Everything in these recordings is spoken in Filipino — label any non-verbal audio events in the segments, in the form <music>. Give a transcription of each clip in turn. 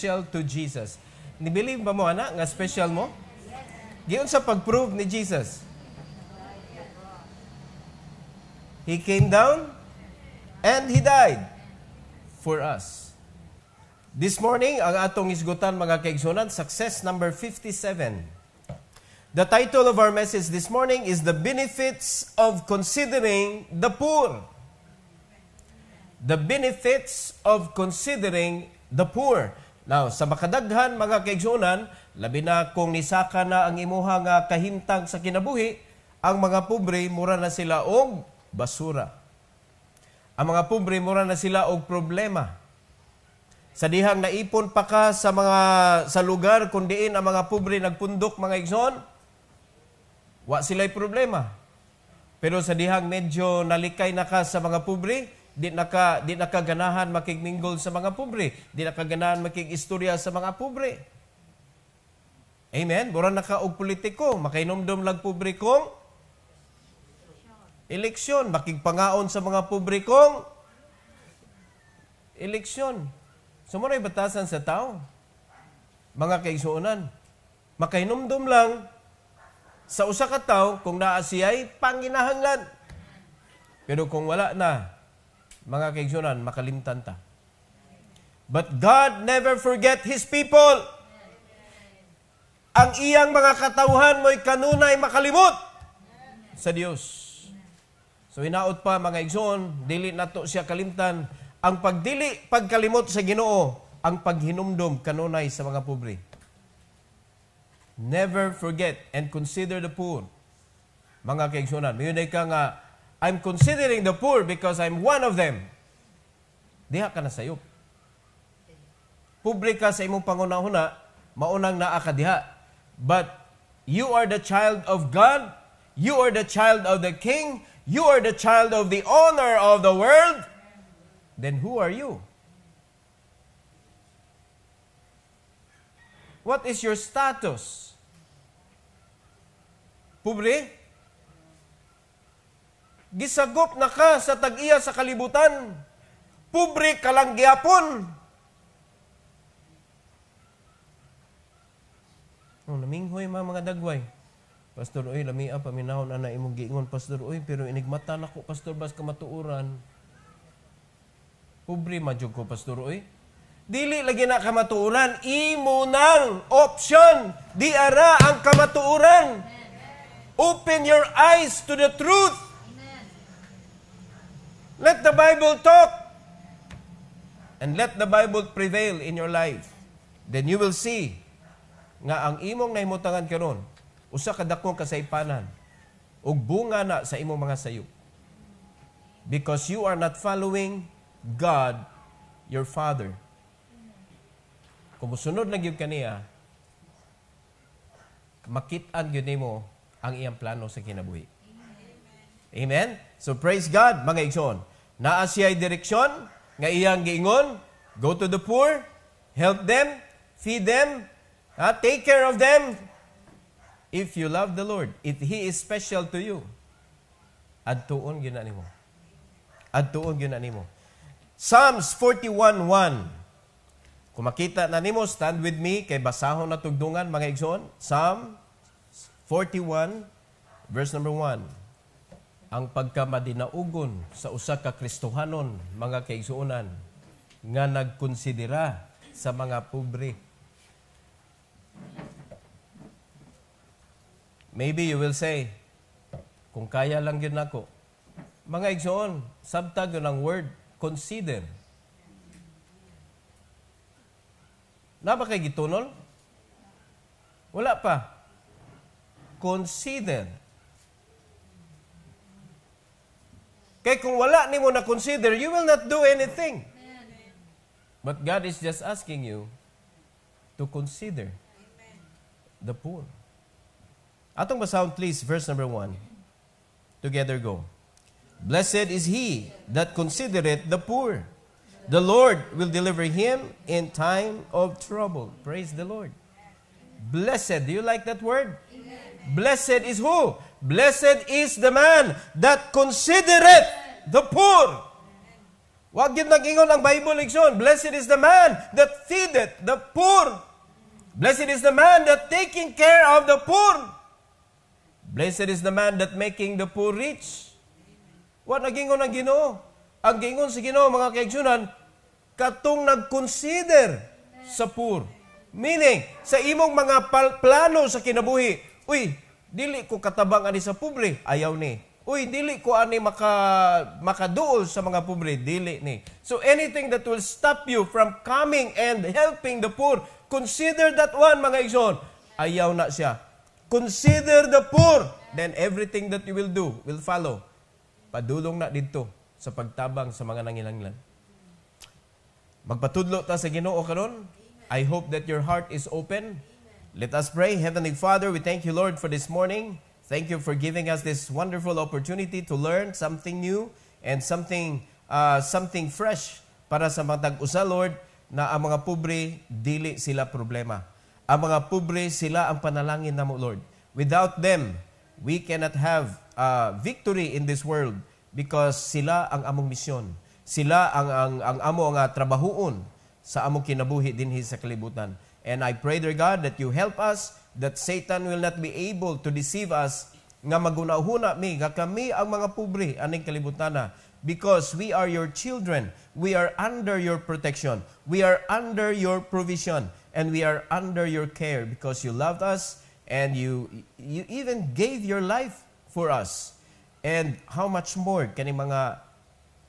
special to Jesus. Nibilive ba mo, ana, nga special mo? Giyon sa pag-prove ni Jesus. He came down and He died for us. This morning, ang atong isgutan mga kaigsunan, success number 57. The title of our message this morning is The Benefits of Considering the Poor. The benefits of considering the poor. Now, sa makadaghan mga kaigsunan, labi na kung nisaka na ang imuha nga kahimtang sa kinabuhi, ang mga pobre mura na sila og basura. Ang mga pobre mura na sila og problema. Sa dihang naipon pa ka sa mga sa lugar kun diin ang mga pobre nagpundok mga igsoon, wa sila'y problema. Pero sa dihang medyo nalikay na ka sa mga pobre, di naka di nakaganahan makigminggol sa mga pobre, di nakaganahan makigistorya sa mga pobre. Amen. Buran naka og politiko, makainomdom lag pobre kong eleksyon, makigpangaon sa mga pobre kong eleksyon. So batasan sa tao. Mga kaigsuonan, makainomdom lang sa usa ka tawo kung naa siya'y panginahanglan. Pero kung wala na, mga kaigsyonan, makalimtan ta. But God never forget His people. Ang iyang mga katauhan mo'y kanunay makalimot sa Dios. So hinaot pa mga igsoon, dili nato siya kalimtan. Ang pagdili, pagkalimot sa Ginoo, ang paghinumdom kanunay sa mga pobre. Never forget and consider the poor. Mga kaigsoonan, mayon ka nga I'm considering the poor because I'm one of them. Diha ka na sayop. Pobre sa imong pangunahuna, maunang naa ka diha. But you are the child of God, you are the child of the King, you are the child of the owner of the world. Then who are you? What is your status? Pobre? gisagop na ka sa tag-iya sa kalibutan, pobre ka lang gyapon. Oh, naminghoy ma mga dagway. Pastor, oy, lamia, paminahon na imong giingon, Pastor, oy, pero inigmata na ko, Pastor, bas kamatuuran. Pobre madyog ko, Pastor, oy. Dili lagi na kamatuuran, imo nang option, di ara ang kamatuuran. Open your eyes to the truth. Let the Bible talk. And let the Bible prevail in your life. Then you will see nga ang imong naimutangan karon usa ka dakong kasaypanan ug bunga na sa imong mga sayop. Because you are not following God, your Father. Kung musunod lang yun kaniya, makitaan yun mo ang iyang plano sa kinabuhi. Amen? So praise God, mga igsoon. Naa siya'y direksyon, nga iyang giingon, go to the poor, help them, feed them, ha? take care of them. If you love the Lord, if He is special to you, tuon yun na nimo. tuon yun na nimo. Psalms 41.1 Kung makita na nimo, stand with me, kay basahon na tugdungan, mga igsoon. Psalm 41, verse number 1 ang pagkamadinaugon sa usa ka Kristohanon mga kaigsuonan nga nagkonsidera sa mga pobre. Maybe you will say, kung kaya lang yun ako. Mga igsoon, sabtag yun ang word, consider. Napakay gitunol? Wala pa. Consider Kaya kung wala ni mo na consider, you will not do anything. But God is just asking you to consider the poor. Atong basahon please, verse number 1. Together go. Blessed is he that considereth the poor. The Lord will deliver him in time of trouble. Praise the Lord. Blessed. Do you like that word? Blessed is who? Blessed is the man that considereth the poor. Wag yun nag-ingon ang Bible leksyon. Blessed is the man that feedeth the poor. Blessed is the man that taking care of the poor. Blessed is the man that making the poor rich. What nagingon ang Ginoo? Ang gingon si Ginoo mga kaigsoonan, katong nag-consider sa poor. Meaning, sa imong mga plano sa kinabuhi, uy, dili ko katabang ani sa pobre, ayaw ni. Uy, dili ko ani maka makaduol sa mga pobre, dili ni. So anything that will stop you from coming and helping the poor, consider that one mga igsoon. Ayaw na siya. Consider the poor, then everything that you will do will follow. Padulong na dito sa pagtabang sa mga nangilangilan. Magpatudlo ta sa Ginoo karon. I hope that your heart is open Let us pray. Heavenly Father, we thank you, Lord, for this morning. Thank you for giving us this wonderful opportunity to learn something new and something uh, something fresh para sa mga tag-usa, Lord, na ang mga pobre, dili sila problema. Ang mga pobre, sila ang panalangin na mo, Lord. Without them, we cannot have uh, victory in this world because sila ang among misyon. Sila ang, ang, ang amo nga trabahuon sa among kinabuhi din sa kalibutan. And I pray, dear God, that you help us, that Satan will not be able to deceive us, nga magunahuna mi, nga kami ang mga pobre, aning kalibutana, because we are your children. We are under your protection. We are under your provision. And we are under your care because you loved us and you, you even gave your life for us. And how much more kani mga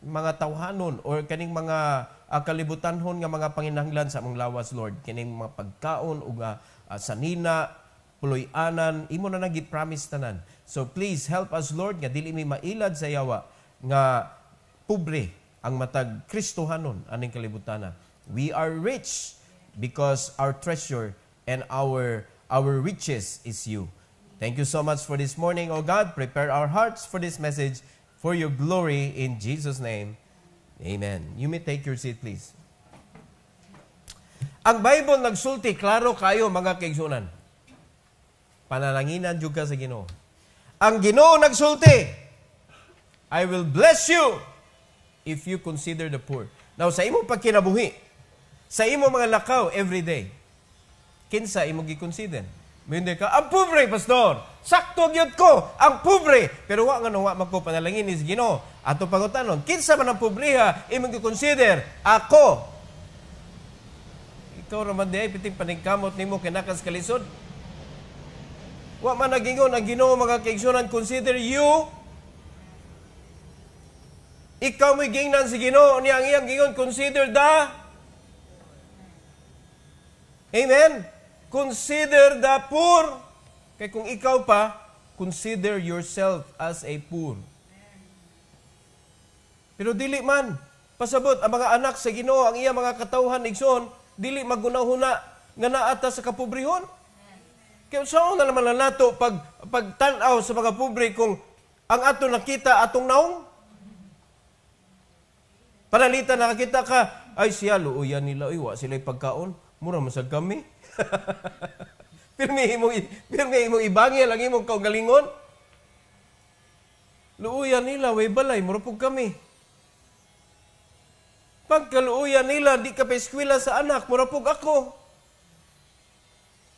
mga tawhanon or kaning mga uh, ah, kalibutanhon nga mga panginahanglan sa among lawas Lord kining mga pagkaon ug uh, sanina puloy-anan imo na nag promise tanan so please help us Lord nga dili mi mailad sa yawa nga pobre ang matag Kristohanon aning kalibutana we are rich because our treasure and our our riches is you thank you so much for this morning oh God prepare our hearts for this message for your glory in Jesus' name. Amen. You may take your seat, please. Ang Bible nagsulti, klaro kayo mga kaigsunan. Panalanginan juga sa Ginoo. Ang Ginoo nagsulti, I will bless you if you consider the poor. Now, sa imong pagkinabuhi, sa imo mga lakaw every day, kinsa imo gi-consider. Mayunday ka, ang pobre, pastor. Sakto gyud ko ang pobre, pero wa ngano wa magko panalangin is Ginoo. Ato pangutanon, kinsa man ang pobreha imong gi-consider? Ako. Ikaw ra man day piting paningkamot nimo kinakas kalisod. Wa man nagingon ang Gino mga kaigsoonan consider you Ikaw mo gingnan si Gino ni ang iyang gingon consider da. Amen. Consider the poor. Kaya kung ikaw pa, consider yourself as a poor. Pero dili man, pasabot ang mga anak sa Ginoo ang iya mga katawhan igsoon, dili magunahuna nga naata sa kapobrehon. Kaya saan na naman nato pag, pag tanaw sa mga pobre kung ang ato nakita atong naong? Panalita nakakita ka, ay siya, luuyan nila, iwa sila'y pagkaon, mura masag kami. <laughs> Pirmi imong pirmi imong ibangi lang imong kaugalingon. Luuyan nila way balay murupog kami. Pagkaluuyan nila di ka pa eskwela sa anak murupog ako.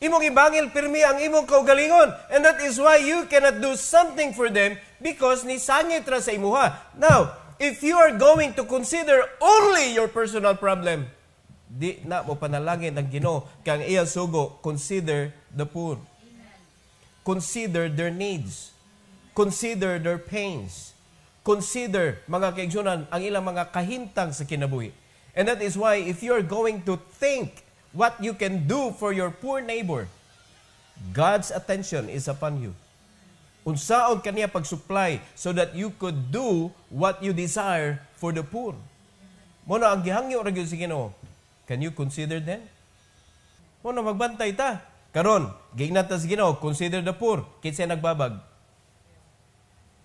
Imong ibangil pirmi ang imong kaugalingon. And that is why you cannot do something for them because ni sangit ra sa imuha. Now, if you are going to consider only your personal problem, di na mo panalangin ang Ginoo kang iya sugo consider the poor. Consider their needs. Consider their pains. Consider, mga kaigsunan, ang ilang mga kahintang sa kinabuhi. And that is why if you're going to think what you can do for your poor neighbor, God's attention is upon you. Unsaon kaniya pag-supply so that you could do what you desire for the poor. Mo ang gihangyo ra gyud si Ginoo. Can you consider then? Mo magbantay ta Karon, giingat na sa Ginoo, consider the poor, kinsa nagbabag.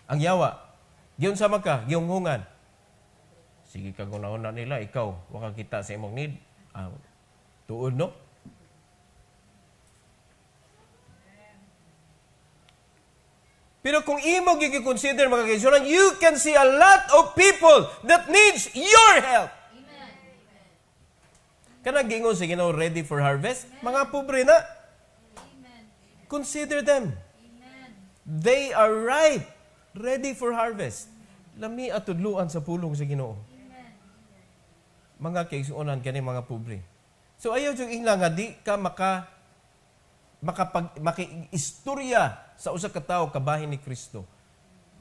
Ang yawa. Giyon sa maka, gihunghungan. Sige ka guna nila, ikaw, waka kita sa imong need. Ah, tuod, no? Pero kung imo gigi-consider mga kaisonan, you can see a lot of people that needs your help. Amen. Kana gingon sa Ginoo ready for harvest, Amen. mga pobre na. Consider them. Amen. They are ripe, ready for harvest. Lami at tudluan sa pulong sa Ginoo. Mga kaisuunan kani mga pobre. So ayaw jud ing nga di ka maka makapag makiistorya sa usa ka tawo kabahin ni Kristo.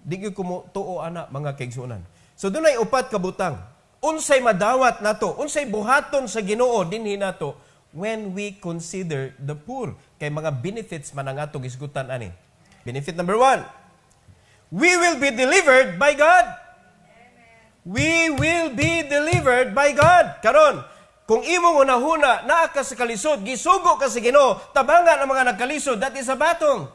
Di gyud tuo ana mga kaisuunan. So dunay upat ka butang. Unsay madawat nato, unsay buhaton sa Ginoo dinhi nato when we consider the poor. Kay mga benefits man ang atong isgutan ani. Benefit number one, we will be delivered by God. Amen. We will be delivered by God. Karon, kung imong unahuna naa ka sa kalisod, gisugo ka sa Ginoo, tabangan ang mga nagkalisod that is a batong.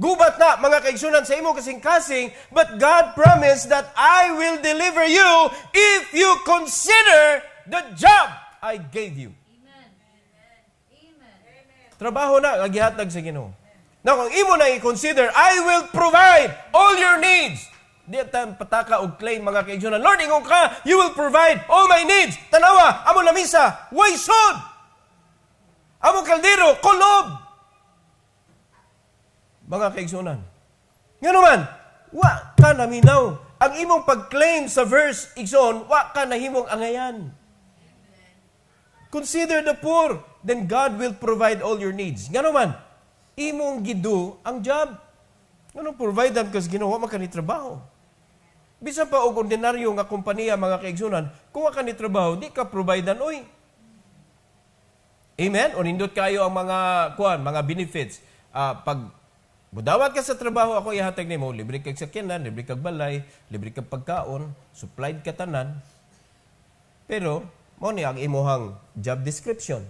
Gubat na mga kaigsunan sa imo kasing-kasing, but God promised that I will deliver you if you consider the job I gave you. Trabaho na, agihatag sa Ginoo. Now, kung imo na i-consider, I will provide all your needs. Di tan pataka og claim mga kaigsoonan, Lord, ingong ka, you will provide all my needs. Tanawa, amo na misa, way should? Amo kaldero, kolob. Mga kaigsoonan, nga naman, wa ka naminaw. Ang imong pag-claim sa verse, Igsoon, wa ka nahimong angayan. Consider the poor then God will provide all your needs. Ngano man, imong gidu ang job. Ngano provide them because ginawa man ka ni trabaho. Bisa pa og ordinaryo nga kompanya mga kaigsunan, kung ka ni trabaho, di ka providean oy. Amen? O nindot kayo ang mga kuan, mga benefits. Uh, pag budawat ka sa trabaho, ako ihatag ni nimo, libre kag sakyanan, libre kag balay, libre kag pagkaon, supplied katanan. Pero mo ni ang imuhang job description.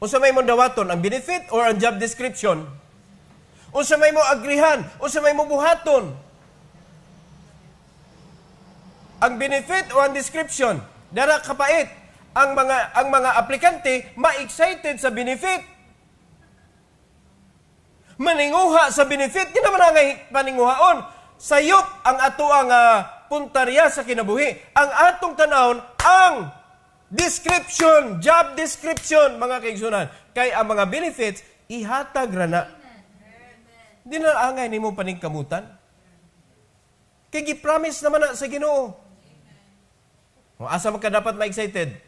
Unsa may mo dawaton ang benefit or ang job description? Unsa may mo agrihan? Unsa may mo buhaton? Ang benefit o ang description? Dara kapait ang mga ang mga aplikante ma-excited sa benefit. Maninguha sa benefit, di naman ang paninguhaon. Sayop ang ato ang uh, puntarya sa kinabuhi. Ang atong tanawon ang description, job description, mga kaigsunan. Kay ang mga benefits, ihatag rana. Di na angay nimo paning kamutan. Kay gipromise naman na sa Ginoo. O asa man ka dapat ma-excited?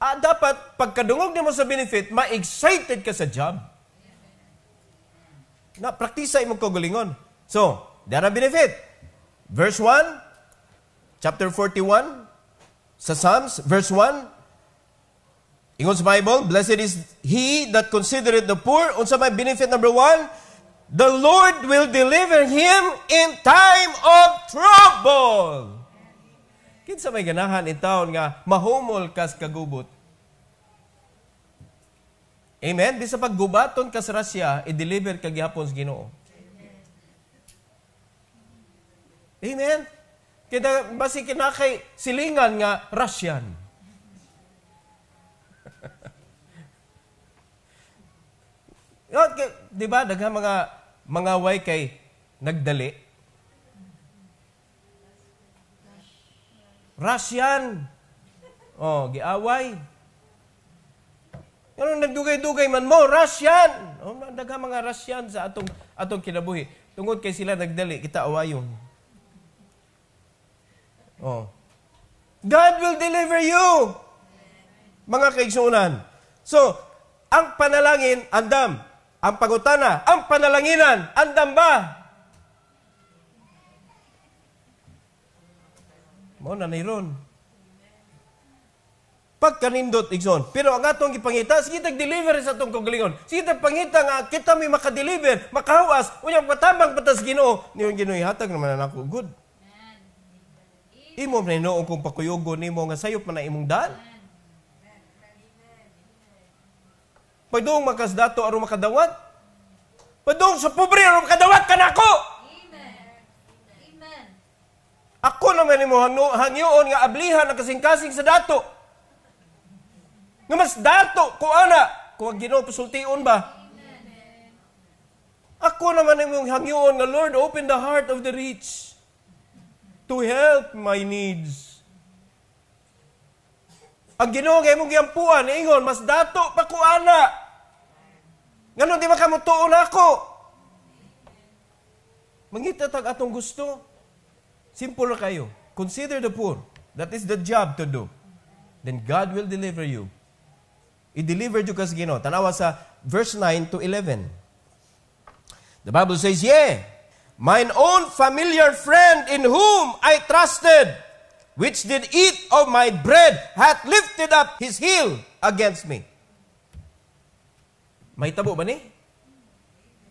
Ah, dapat pagkadungog nimo sa benefit, ma-excited ka sa job. Na praktisa imong kogulingon. So, there are benefit. Verse 1, chapter 41, sa Psalms, verse 1, Ingon sa Bible, Blessed is he that considereth the poor. Unsa may benefit number 1, The Lord will deliver him in time of trouble. Kinsa may ganahan in taon nga mahumol kas kagubot. Amen? Bisa paggubaton kas rasya, i-deliver kagihapon sa ginoo. Amen. Amen? Kita basi kinakay silingan nga Russian. <laughs> Yot, di ba, daghang mga mga way kay nagdali. Russian. Oh, giaway. Ano nagdugay-dugay man mo, Russian. Oh, daghang mga Russian sa atong atong kinabuhi. Tungod kay sila nagdali, kita awayon. Oh. God will deliver you. Mga kaigsunan. So, ang panalangin, andam. Ang pagutana, ang panalanginan, andam ba? Mo na niron. Pagkanindot, igsoon. Pero ang atong ipangita, sige deliver sa atong kagalingon. Sige tag pangita nga, kita may makadeliver, makahuas, unyang patambang patas ginoo. Niyon ginoy hatag naman na ako, good. Imo na hinoon kung pakuyugo nimo nga sayop man na imong daan. Padung makasdato aron makadawat. Padung sa pobre aron makadawat kanako. Amen. Ako na man imong hangyoon nga ablihan ang kasing-kasing sa dato. Nga mas dato ko ana kung ang Ginoo pasultion ba. Amen. Ako naman imong hangyoon nga Lord open the heart of the rich to help my needs. Ang Ginoo kay mong giampuan eh, ingon mas dato pa ko ana. Ngano di ba makamutuon ako? Mangita tag atong gusto. Simple ra kayo. Consider the poor. That is the job to do. Then God will deliver you. I-deliver you kasi Ginoo. Tanawa sa verse 9 to 11. The Bible says, "Yeah, Mine own familiar friend in whom I trusted, which did eat of my bread, hath lifted up his heel against me. May tabo ba ni?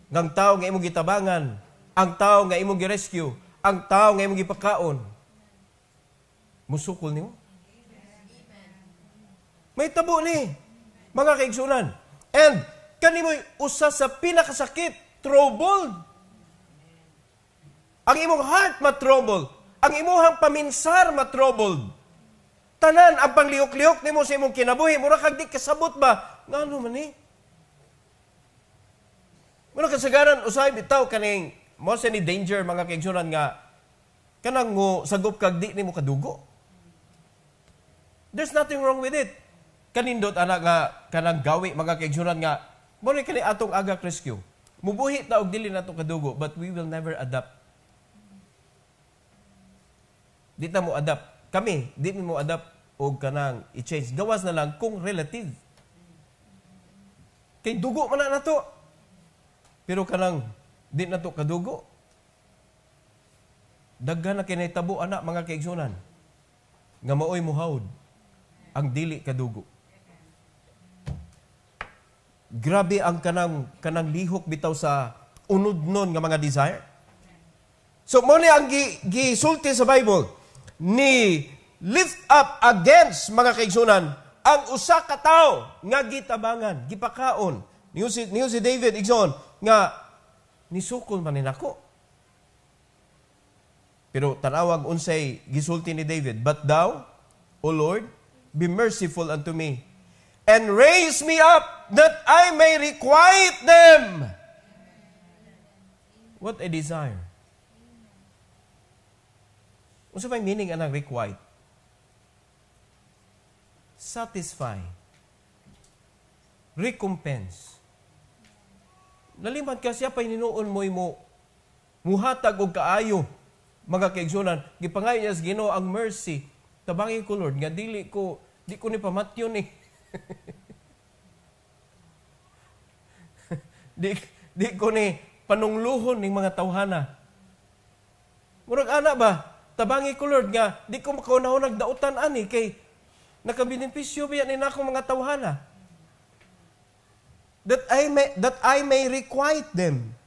Ngang tao nga imong gitabangan, ang tao nga imong girescue, ang tao nga imong gipakaon. Musukol nimo? May tabo ni. Mga kaigsunan. And kanimoy usa sa pinakasakit, troubled ang imong heart matroubled. Ang imuhang paminsar matroubled. Tanan ang pangliok-liok nimo sa imong kinabuhi, mura kag di kasabot ba? Ngano man ni? Eh? Muna kasagaran usay bitaw kaning mo sa ni danger mga kaigsunan nga kanang mo sagop kag di nimo kadugo. There's nothing wrong with it. Kanindot ana nga kanang gawi mga kaigsunan nga mo kani atong agak rescue. Mubuhi ta og dili na nato kadugo but we will never adapt Di na mo adapt. Kami, di mo adapt o kanang i-change. Gawas na lang kung relative. Kay dugo man na to. Pero kanang di na to kadugo. Daghan na kinay tabo anak mga kaigsunan. Nga maoy muhawd ang dili kadugo. Grabe ang kanang kanang lihok bitaw sa unod nun nga mga desire. So mo ni ang gisulti gi sa Bible ni lift up against mga kaigsunan ang usa ka tawo nga gitabangan, gipakaon. ni si, niyo si David igsoon nga nisukol man nako. Pero tanawag unsay gisulti ni David, "But thou, O Lord, be merciful unto me and raise me up that I may requite them." What a desire Unsa may meaning anang requite? Satisfy. Recompense. Naliman ka siya pa ininuon mo imo muhatag og kaayo mga kaigsunan gipangayo niya sa Ginoo ang mercy tabangi ko Lord nga dili ko di ko ni pamatyon ni eh. <laughs> di, di ko ni panungluhon ning mga tawhana murag ana ba Tabangi ko Lord nga, di ko makunaw nagdautan ani kay nakabinipisyo biya ni nako mga tawhana. That I may that I may requite them.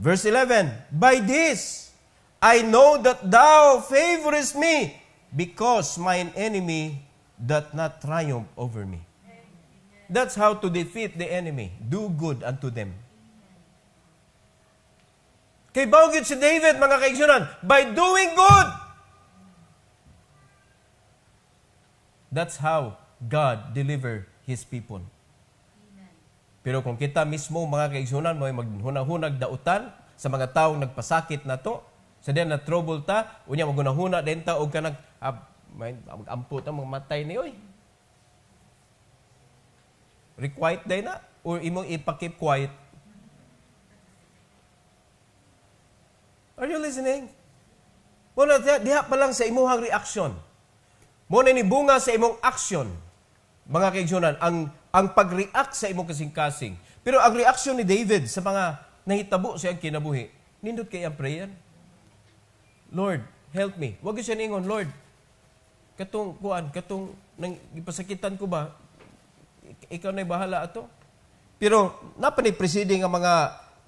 Verse 11, By this I know that thou favorest me because mine enemy doth not triumph over me. That's how to defeat the enemy. Do good unto them. Kay Bawgit si David, mga kaigsyonan, by doing good. That's how God deliver His people. Amen. Pero kung kita mismo, mga mo may maghunahunag dautan sa mga taong nagpasakit na to, sa diyan na trouble ta, unya maghunahuna din ta, huwag ka nag, ah, ampo ta, mamatay ni oy. Requiet day na, or imong ipakip quiet Are you listening? Muna diha pa lang sa imuhang reaksyon. Muna ni bunga sa imong aksyon. Mga kaigsunan, ang ang pag-react sa imong kasing-kasing. Pero ang reaksyon ni David sa mga nahitabo siya iyang kinabuhi, nindot kay ang prayer. Lord, help me. Wag siya ningon, Lord. Katong kuan, katong nang ipasakitan ko ba? Ikaw na bahala ato. Pero napanay presiding ang mga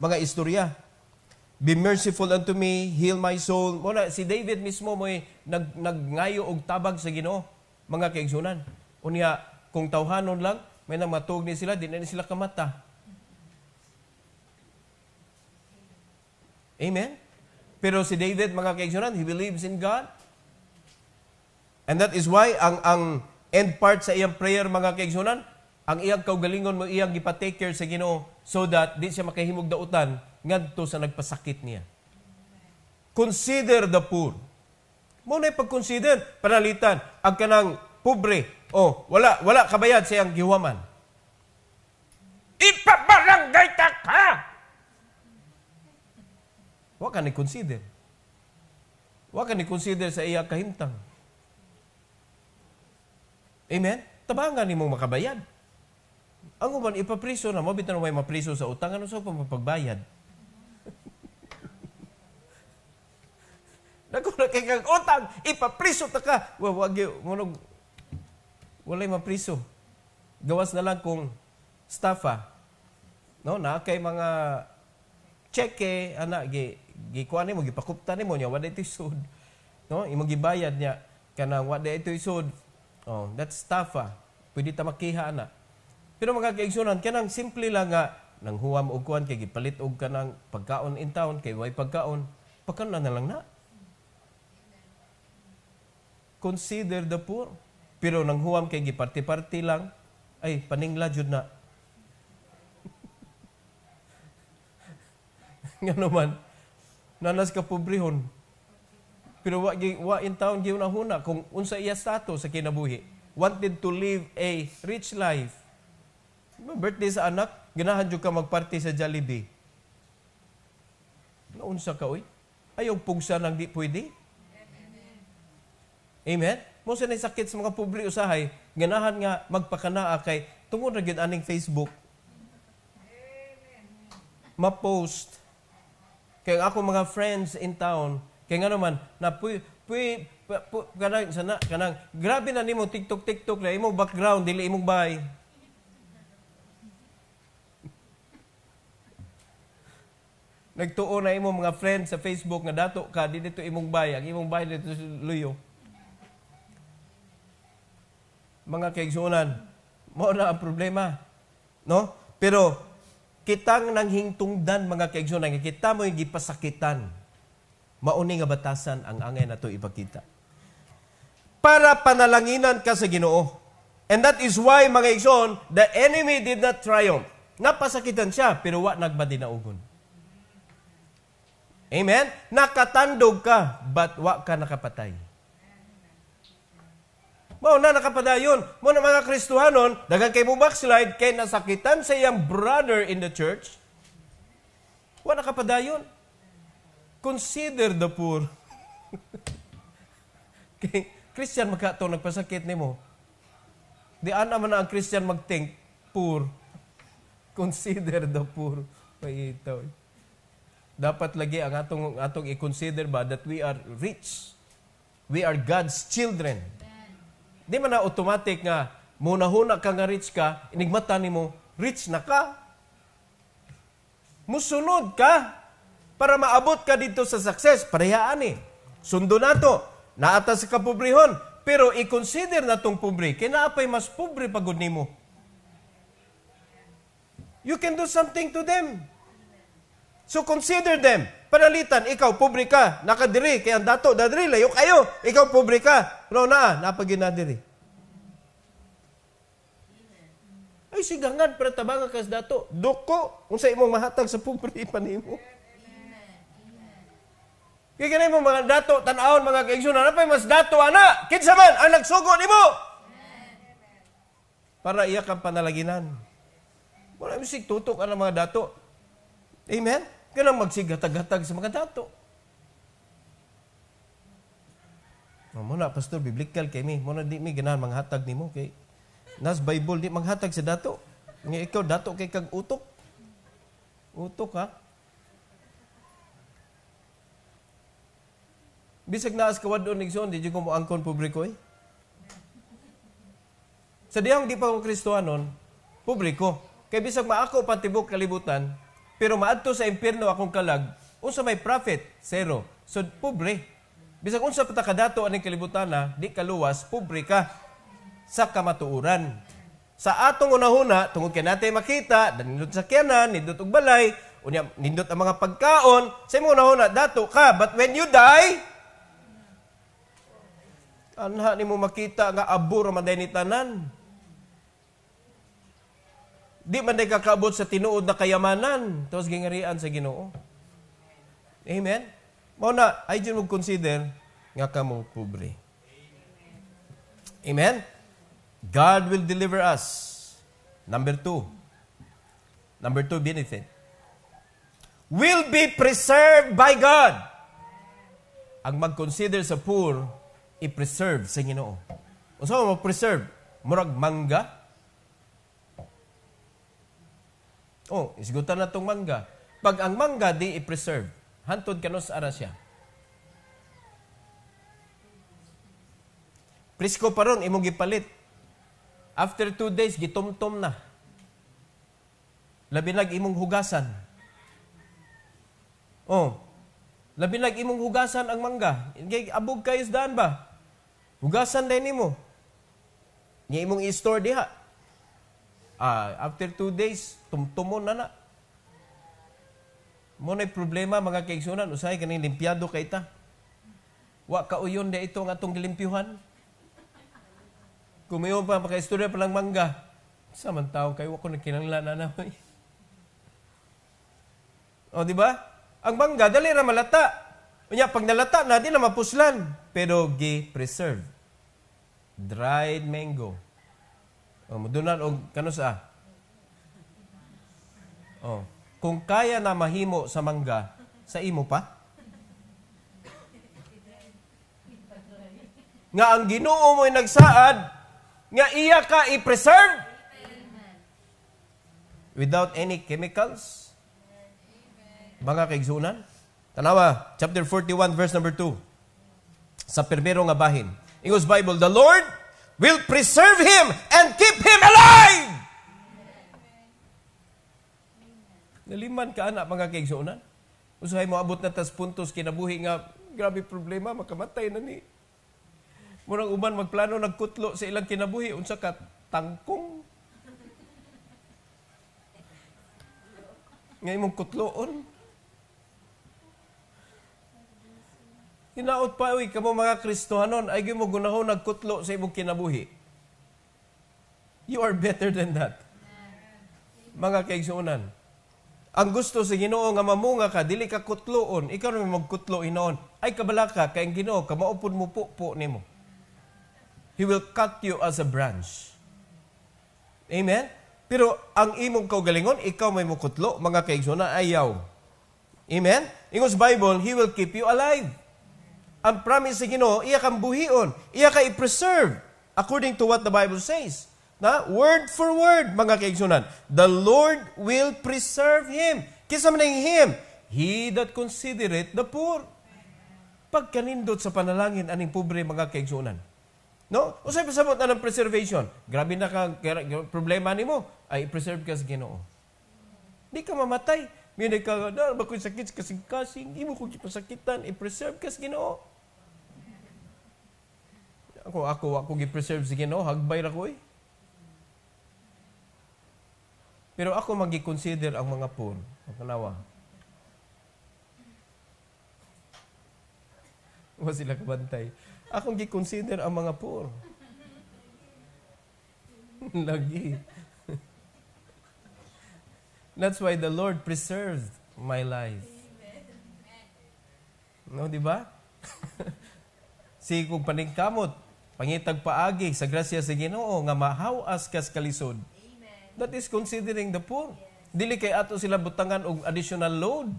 mga istorya. Be merciful unto me, heal my soul. Muna, si David mismo mo'y eh, nag, nagngayo og tabag sa Ginoo, mga kaigsunan. Unya, kung tawhanon lang, may nang matog ni sila, di na sila kamata. Amen? Pero si David, mga kaigsunan, he believes in God. And that is why ang ang end part sa iyang prayer, mga kaigsunan, ang iyang kaugalingon mo iyang gipatake care sa Ginoo so that di siya makahimog dautan ngadto sa nagpasakit niya. Consider the poor. Mo na pag-consider panalitan ang kanang pobre o oh, wala wala kabayad sa iyang gihuman. Ipabarangay ta ka. Wa ka ni consider. Wa ka ni consider sa iya kahintang. Amen. Tabangan ni mong makabayad. Ang uban, ipapriso na mo, bitan may mapriso sa utang, ano sa so, Dako na kay kag utang, ipapriso ta ka. Wa wag mo walay mapriso. Gawas na lang kung staffa. Ah. No, na kay mga cheque ana gi gi gikuan nimo gipakupta mo nya wala ito isod. No, imo gibayad niya kanang wala ito isod. Oh, that's staffa. Ah. Pwede ta makiha ana. Pero mga kaigsunan, kanang simple lang nga ah, nang huwam og kuan kay gipalit og kanang pagkaon in town kay way pagkaon, pagkaon na, na lang na consider the poor. Pero nang huwam kay giparti-parti lang, ay, paningla jud na. <laughs> nga naman, nanas ka pobrehon. Pero wa, wa in town giunahuna kung unsa iya status sa kinabuhi. Wanted to live a rich life. No Birthday sa anak, ganahan jud ka magparty sa Jollibee. Naunsa ka, oy? Ayaw pugsa nang di pwede. Amen? Mo sa sakit sa mga publiko usahay, ganahan nga magpakanaa kay tungod ra gyud aning Facebook. Amen. Ma-post kay ako mga friends in town, kay nga naman na puy puy pu, kanang sana kanang grabe na nimo TikTok TikTok na imong background dili imong bay. <laughs> Nagtuo na imong mga friends sa Facebook nga dato ka dito imong bay, ang imong bay dito luyo mga kaigsunan. mo na ang problema. No? Pero kitang nang hingtungdan mga kaigsunan nga kita mo gipasakitan. Mauni nga batasan ang angay nato ipakita. Para panalanginan ka sa Ginoo. And that is why mga igsoon, the enemy did not triumph. Napasakitan siya pero wa nagbadinaugon. Amen? Nakatandog ka but wa ka nakapatay. Mao na nakapadayon. Mo na mga Kristohanon, dagan kay mo backslide kay nasakitan sa iyang brother in the church. Wa nakapadayon. Consider the poor. <laughs> kay Christian magkato nagpasakit nimo. Di ana man ang Christian magthink poor. <laughs> Consider the poor. Paitaw. Dapat lagi ang atong atong i-consider ba that we are rich. We are God's children. Di man na automatic nga, muna munahuna ka nga rich ka, inigmata ni mo, rich na ka. Musunod ka para maabot ka dito sa success. Parehaan eh. Sundo na to. Naata sa kapobrehon. Pero i-consider na tong pobre. Kinaapay mas pobre pagod ni mo. You can do something to them. So consider them panalitan, ikaw, pobre ka, nakadiri, kaya ang dato, dadiri, layo kayo, ikaw, pobre ka, na, napaginadiri. Ay, sigangan, pero tabangan kas dato, duko, kung sa imong mahatag sa pobre, <laughs> ipanimo. Kaya ganyan mo mga dato, tanawon mga kaigsunan, napay ano mas dato, ana, kinsa man, ang nagsugo ni mo. Para iya kang panalaginan. Wala misig tutok ang mga dato. Amen? Kanang magsighatag-hatag sa mga dato. Oh, mo na pastor biblical kay mi, mo di mi ganahan manghatag mo. kay nas Bible di manghatag sa dato. Nga ikaw dato kay kag utok. Utok ha. Bisag naas kawad o nigsoon, di ko mo angkon publiko eh. Sa diyang di pa ko kristohanon, publiko. Kay bisag maako patibok kalibutan, pero maadto sa impyerno akong kalag, unsa may profit? Zero. So, pobre. Bisag unsa pa kadato aning kalibutana, di kaluwas, pobre ka sa kamatuuran. Sa atong unahuna, tungod kay natay makita, danindot sa kyanan, nindot og balay, unya nindot ang mga pagkaon, sa imong unahuna dato ka, but when you die, anha nimo makita nga abor man ni tanan. Di man day kakaabot sa tinuod na kayamanan. Tapos gingarian sa ginoo. Amen? Muna, ay dyan mag-consider nga ka mong pobre. Amen? God will deliver us. Number two. Number two benefit. Will be preserved by God. Ang mag-consider sa poor, i-preserve sa Ginoo. O so, mag-preserve. Murag mangga, Oh, isgutan na tong mangga. Pag ang mangga di i-preserve, hantod kanos ara siya. Prisko pa ron, imong gipalit. After two days, gitumtom na. Labinag imong hugasan. Oh, labinag imong hugasan ang mangga. Abog kayo daan ba? Hugasan din nimo. Niya imong i-store diha. Ah, after two days, tumtumon na na. Mo problema mga kaigsunan, usay kaning limpyado kay ta. Wa ka uyon de ito nga atong gilimpyuhan. Kumiyo pa mga istorya pa lang mangga. Samantaw kay wa ko nagkinanglan na naman. o di ba? Ang mangga dali ra malata. Unya pag nalata na di na mapuslan, pero gi preserve. Dried mango o, oh, mudunan og kano sa? O, oh, kung kaya na mahimo sa mangga, sa imo pa? Nga ang ginoo mo'y nagsaad, nga iya ka i-preserve without any chemicals. Mga kaigsunan. Tanawa, chapter 41, verse number 2. Sa permero nga bahin. Ingos Bible, The Lord will preserve him and keep him alive. Naliman ka anak mga kaigsunan. Usahay mo abot na tas puntos kinabuhi nga grabe problema makamatay na ni. Murang uban magplano nagkutlo sa ilang kinabuhi unsa ka tangkong. Ngay mong kutloon. Hinaot pa, uy, kamo mga Kristohanon, ay mo gunaho nagkutlo sa imong kinabuhi. You are better than that. Mga kaigsuunan. Ang gusto sa Ginoo nga mamunga ka, dili ka kutloon, ikaw rin magkutlo inoon. Ay kabala ka, kay ang Ginoo, kamaupon mo po po nimo. He will cut you as a branch. Amen? Pero ang imong kaugalingon, ikaw may mukutlo, mga kaigsuunan, ayaw. Amen? Ingos Bible, He will keep you alive ang promise sa Ginoo, iya kang buhion, iya ka i-preserve according to what the Bible says. Na word for word mga kaigsunan, the Lord will preserve him. Kinsa man ang him, he that considereth the poor. Pagkanindot sa panalangin aning pobre mga kaigsunan. No? Usay pasabot na ng preservation. Grabe na ka problema nimo, ay preserve ka sa Ginoo. Di ka mamatay. May nagkakadal, bakoy sakit kasing-kasing, imo kong pasakitan, i-preserve ka sa Ginoo. Ako, ako, ako gi-preserve sige no hagbay ra ko eh. Pero ako magi-consider ang mga poor, ang kanawa. Wa sila kabantay. ako gi-consider ang mga poor. <laughs> Lagi. <laughs> That's why the Lord preserved my life. No, di ba? <laughs> si kong paningkamot, Pangitag paagi sa grasya sa Ginoo nga mahawas kas kalisod. Amen. That is considering the poor. Yes. Dili kay ato sila butangan og additional load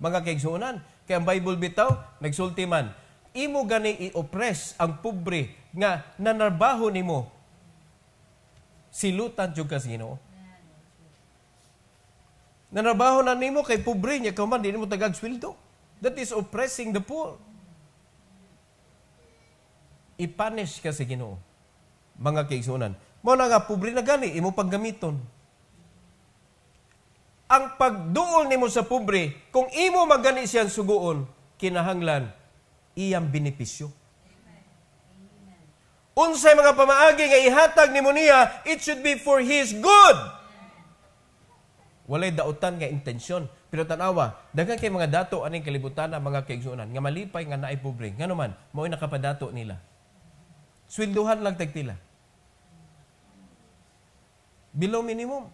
mga kaigsuonan. Kay ang Bible bitaw nagsulti man imo gani i-oppress ang pobre nga nanarbaho nimo. Silutan jud kas Ginoo. Nanarbaho na nimo kay pobre nya kauman di nimo tagag sweldo. That is oppressing the poor ipanish ka si Ginoo mga kaigsunan. mo na nga pobre na gani imo paggamiton. Ang pagduol nimo sa pobre kung imo magani siyang suguon kinahanglan iyang benepisyo. Unsay mga pamaagi nga ihatag nimo niya, it should be for his good. Walay daotan nga intensyon. Pero tanawa, daghan kay mga dato aning kalibutan mga kaigsunan nga malipay nga naay pobre. Nga naman, mo'y nakapadato nila Swelduhan lang tagtila. Below minimum.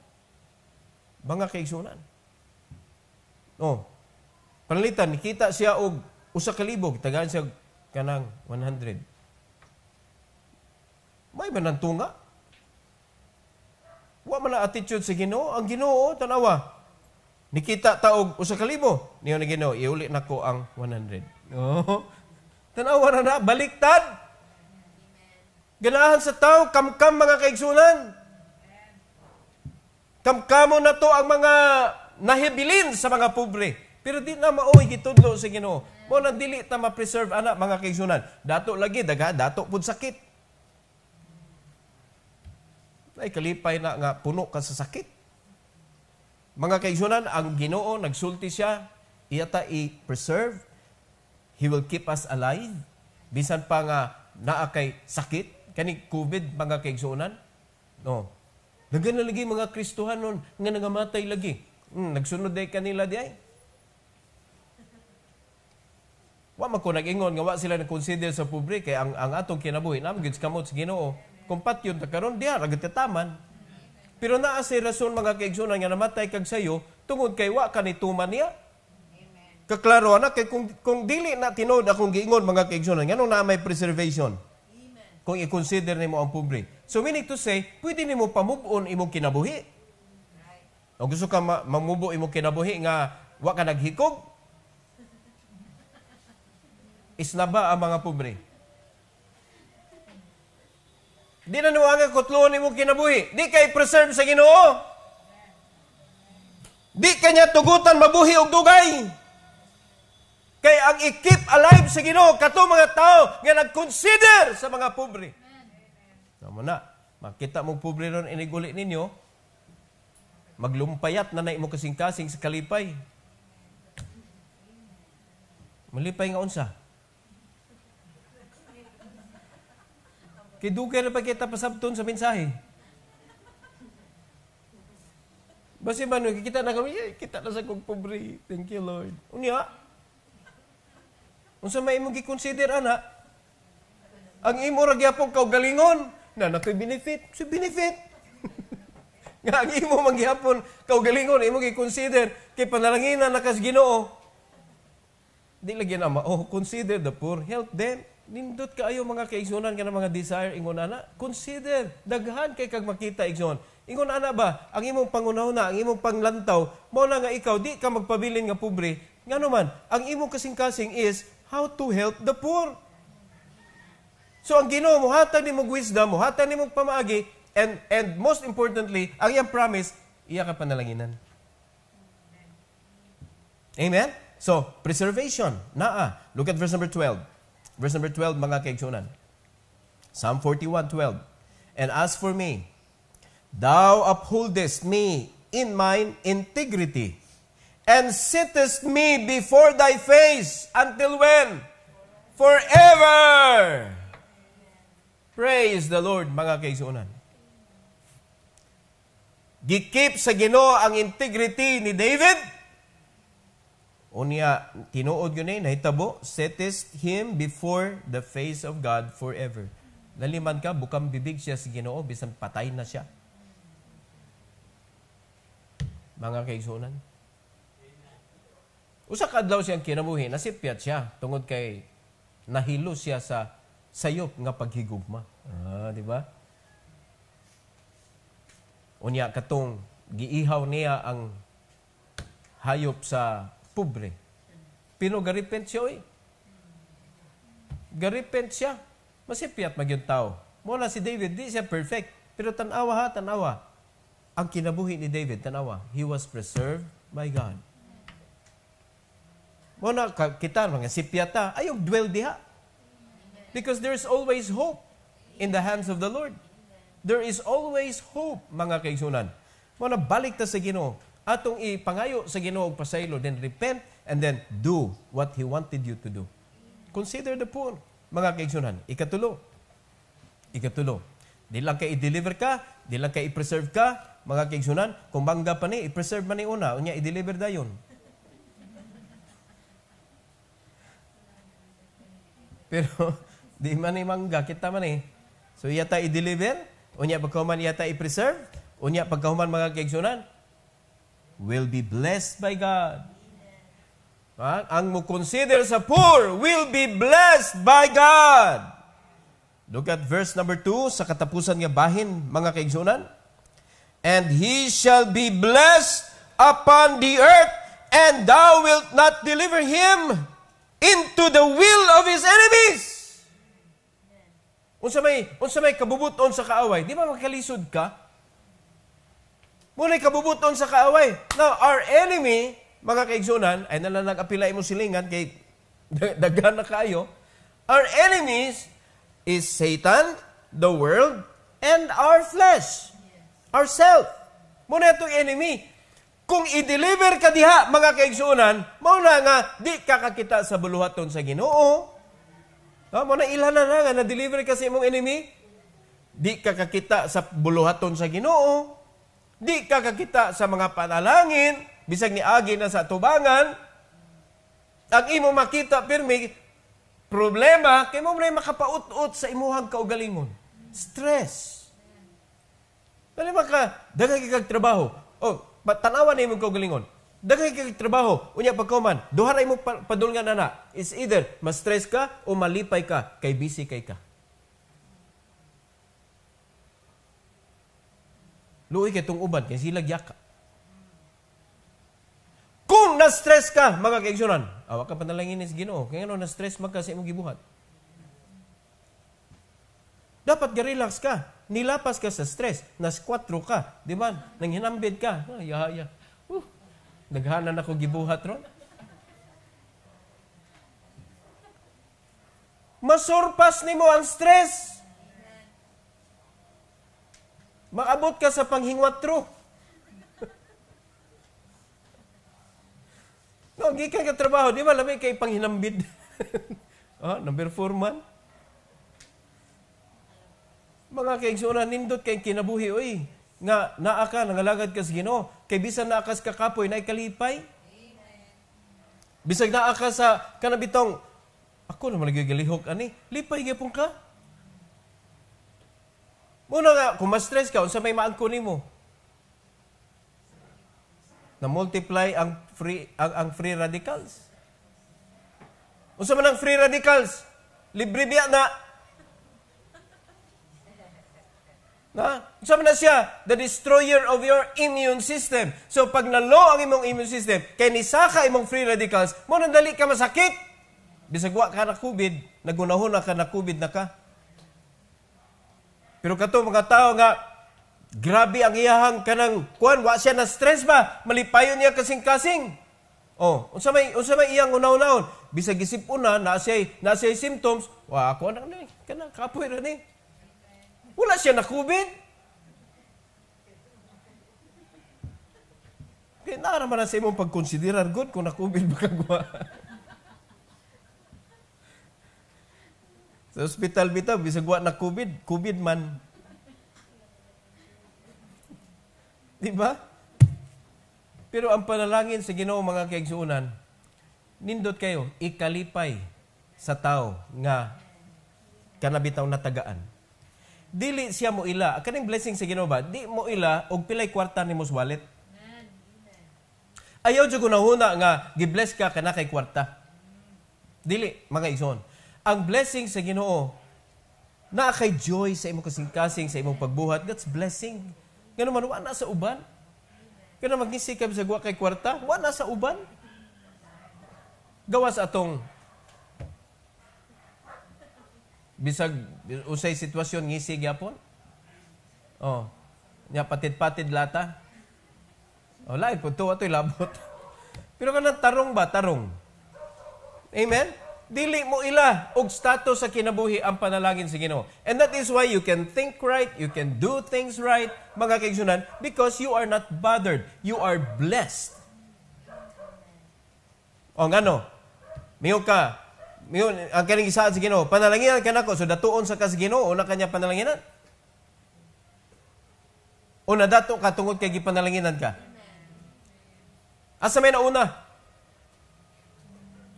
Mga kay sunan. Oh. Panalitan, kita siya og usa ka libo, tagaan siya kanang 100. May manantunga. Wa man attitude sa Ginoo, ang Ginoo tanawa. Nikita taog usa ka libo, niyo na Ginoo, iuli nako ang 100. Oh. Tanawa na na baliktad. Ganahan sa tao, kamkam mga kaigsunan. Kamkamo na to ang mga nahibilin sa mga pobre. Pero di na maoy gitudlo sa Ginoo. Mo nang dili ta ma-preserve ana mga kaigsunan. Dato lagi daga, dato pud sakit. Ay kalipay na nga puno ka sa sakit. Mga kaigsunan, ang Ginoo nagsulti siya, iya i-preserve. He will keep us alive. Bisan pa nga naa kay sakit, Kani COVID mga kaigsunan? No. Dagan na lagi mga Kristuhan nun, nga nangamatay lagi. Hmm, nagsunod day kanila di ay. Wa man ko nag-ingon nga wa sila na-consider sa pobre kay ang ang atong kinabuhi nam, gyud kamot sa Ginoo. Kumpat yun ta karon diha ragatataman. Pero naa si rason mga kaigsunan nga namatay kag sayo tungod kay wa kanituman niya. Kaklaro na kay kung kung dili na tinod akong giingon mga kaigsunan nganong na may preservation kung i-consider nimo ang pobre. So we need to say, pwede nimo pa-move on imong kinabuhi. O gusto ka ma- mamubo imong kinabuhi nga wa ka naghikog? Isla ba ang mga pobre? Di na niwangan kutloon imong kinabuhi. Di kay preserve sa Ginoo. Di kanya tugutan mabuhi og dugay. Kay ang i-keep alive sa Ginoo kato mga tao nga nag-consider sa mga pobre. Tama na. Makita mo pobre ron iniguli ninyo, maglumpayat na naimo kasing-kasing sa kalipay. Malipay nga unsa. Kidugay na pa kita sa mensahe. Basi man, kita na kami, kita na sa kong pobre. Thank you, Lord. Unya, Unsa may imong gi-consider ana? Ang imo ra gyapon kaugalingon na natoy benefit, si benefit. <laughs> nga ang imo manggihapon kaugalingon imo gi-consider kay panalangin na kas Ginoo. Di lagi na oh consider the poor, health then. Nindot kaayo mga kaigsunan ka ng mga desire ingon ana, consider daghan kay kag makita igsoon. Ingon ana ba, ang imong pangunaw na, ang imong panglantaw, mo na nga ikaw di ka magpabilin nga pobre. Ngano man, ang imong kasing-kasing is how to help the poor. So ang Ginoo muhatag ni mo wisdom, muhatag ni mo pamaagi and and most importantly, ang iyang promise iya ka panalanginan. Amen. So, preservation, naa. Look at verse number 12. Verse number 12 mga kaigsunan. Psalm 41:12. And as for me, thou upholdest me in mine integrity and sittest me before thy face until when? Forever! Praise the Lord, mga kaisunan. Gikip sa Ginoo ang integrity ni David. Unya, tinuod yun eh, nahitabo, settest him before the face of God forever. Naliman ka, bukang bibig siya sa si Ginoo, bisan patay na siya. Mga kaisunan. Usa ka adlaw siyang kinabuhi, nasipyat siya tungod kay nahilo siya sa sayop nga paghigugma. Ah, di ba? Unya katong giihaw niya ang hayop sa pobre. Pino garipent siya oy. Garipent siya. Masipyat magyud tao. Mo na si David di siya perfect, pero tanawa ha tanawa. Ang kinabuhi ni David tanawa, he was preserved by God. Mo na kita mga sipyata, ayaw dwell diha. Because there is always hope in the hands of the Lord. There is always hope, mga kaigsoonan Mo na balik ta sa Ginoo. Atong ipangayo sa Ginoo og pasaylo, then repent and then do what he wanted you to do. Consider the poor, mga kaigsoonan Ikatulo. Ikatulo. Di lang kay i-deliver ka, di lang kay i-preserve ka, mga kaigsoonan Kung bangga pa ni, i-preserve man ni una, unya i-deliver dayon. Pero <laughs> di man ni mangga, kita man eh. So yata i-deliver, unya pagkahuman yata i-preserve, unya pagkahuman mga kaigsunan, will be blessed by God. Ha? Ang mo consider sa poor will be blessed by God. Look at verse number 2 sa katapusan nga bahin mga kaigsunan. And he shall be blessed upon the earth and thou wilt not deliver him into the will of his enemies. Unsa may unsa may kabubuton sa kaaway, di ba makalisod ka? Muna'y kabubuton sa kaaway. Now, our enemy, mga kaigsunan, ay nalang nag-apila mo silingan kay <laughs> daghan na kayo. Our enemies is Satan, the world, and our flesh, ourself. Muna itong enemy. Kung i-deliver ka diha, mga kaigsuonan mao na nga, di kakakita sa buluhaton sa ginoo. No, mo na ilan na nga, na-deliver ka sa imong enemy, di kakakita sa buluhaton sa ginoo. Di kakakita sa mga panalangin, bisag ni Agi na sa tubangan. Ang imo makita, pirmi, problema, kay mo may makapaut-ut sa imuhang kaugalingon. Stress. Dali maka, kag trabaho. Oh, But na imong kaugalingon. Dagay kay trabaho, unya pagkuman, duha ra imong padulngan ana. It's either ma-stress ka o malipay ka kay busy kay ka. Luoy kay tong uban kay sila gyaka. Kung na-stress ka, mga kaigsunan, awa ka panalangin ni Ginoo. Kaya ano, na-stress magka sa imong gibuhat dapat garelax ka. Nilapas ka sa stress. Nas 4 ka. Di ba? Nang hinambid ka. Ah, yaya. Uh, naghanan ako gibuhat ron. Masurpas ni mo ang stress. Maabot ka sa panghinwatro. <laughs> no, hindi ka trabaho. Di ba, lamay kay panghinambid. oh, <laughs> ah, number four man. Mga kaigsunan, nindot kay kinabuhi, oy, nga naa ka, nangalagad kas Ginoo. Kay bisan naa ka sa kakapoy na ikalipay. Bisag naa ka sa kanabitong ako naman nagigalihok ani, lipay gyapon ka. Muna nga, kung ma-stress ka, unsa may maangko nimo? Na multiply ang free ang, ang free radicals. Unsa man ang free radicals? Libre biya na Na? Sabi na siya, the destroyer of your immune system. So, pag nalo ang imong immune system, kay ni saka imong free radicals, mo nang dali ka masakit. Bisagwa ka na COVID, nagunahon na ka na COVID na ka. Pero kato mga tao nga, grabe ang iyahang kanang kuan, wa siya na stress ba? Malipayon niya kasing-kasing. Oh, unsa may unsa may iyang unaw-unahon? Bisag isip una na siya na siya symptoms, wa ako na ni, kana kapoy ra ni. Wala siya na COVID. Kaya naaraman na sa imong pagkonsiderar God, kung na-COVID ba kagwa. sa hospital bitaw, bisag wa na COVID, COVID man. Di ba? Pero ang panalangin sa Ginoo mga kaigsuunan, nindot kayo, ikalipay sa tao nga kanabitaw na tagaan dili siya mo ila. Kaning blessing sa Ginoo ba? Di mo ila og pilay kwarta nimo sa wallet. Ayaw jud ko nahuna nga gibless ka kana kay kwarta. Dili mga igsoon. Ang blessing sa Ginoo na kay joy sa imong kasing-kasing sa imong pagbuhat, that's blessing. Ganun man wala sa uban. Kaya magisik ka sa guwa kay kwarta, wala sa uban. Gawas atong bisag usay sitwasyon ngisig yapon. Oh. Nya patid-patid lata. Oh, lain po to ato'y labot. <laughs> Pero kanang tarong ba? Tarong. Amen? Dili mo ila og status sa kinabuhi ang panalangin sa Ginoo. And that is why you can think right, you can do things right, mga kaigsunan, because you are not bothered. You are blessed. O oh, ano? Miyo ka, yun, ang kaning isa sa Ginoo, panalanginan ka nako so datuon sa kas sa Ginoo na kanya panalanginan. O na dato ka tungod kay gipanalanginan ka. Asa may nauna?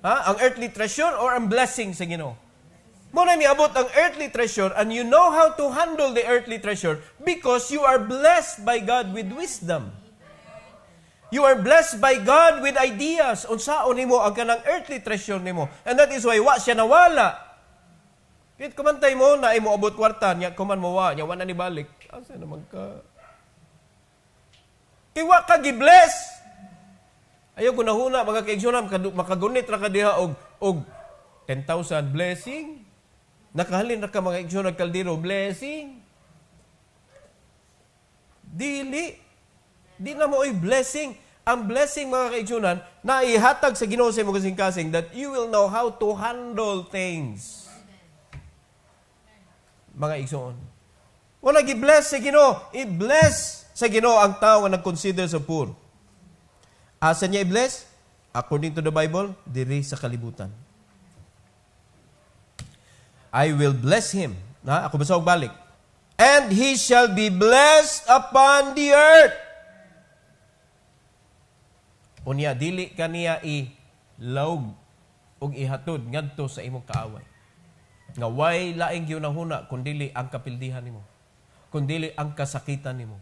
Ha? Ang earthly treasure or ang blessing sa Ginoo? Mo na miabot ang earthly treasure and you know how to handle the earthly treasure because you are blessed by God with wisdom. You are blessed by God with ideas. Unsaon nimo ang kanang earthly treasure nimo. And that is why wa siya nawala. Kit kumantay mo na imo abot kwarta niya kuman mo wa niya wala ni balik. Asa na ka? Kay wa ka gibless. Ayo gunahuna mga kaigsunan makagunit ra ka diha og og 10,000 blessing. Nakahalin ra ka mga igsunan kaldero blessing. Dili. Di na mo ay blessing ang blessing mga kaigsoonan na ihatag sa Ginoo sa imong kasing-kasing that you will know how to handle things. Mga igsoon. Wala gi-bless sa Ginoo, i-bless sa Ginoo ang tao nga nag-consider sa poor. Asa niya i-bless? According to the Bible, diri sa kalibutan. I will bless him. Na, ako ba balik? And he shall be blessed upon the earth. Unya dili kaniya i laog ug ihatod ngadto sa imong kaaway. Nga way laing giunahuna kundili ang kapildihan nimo. Kundili ang kasakitan nimo.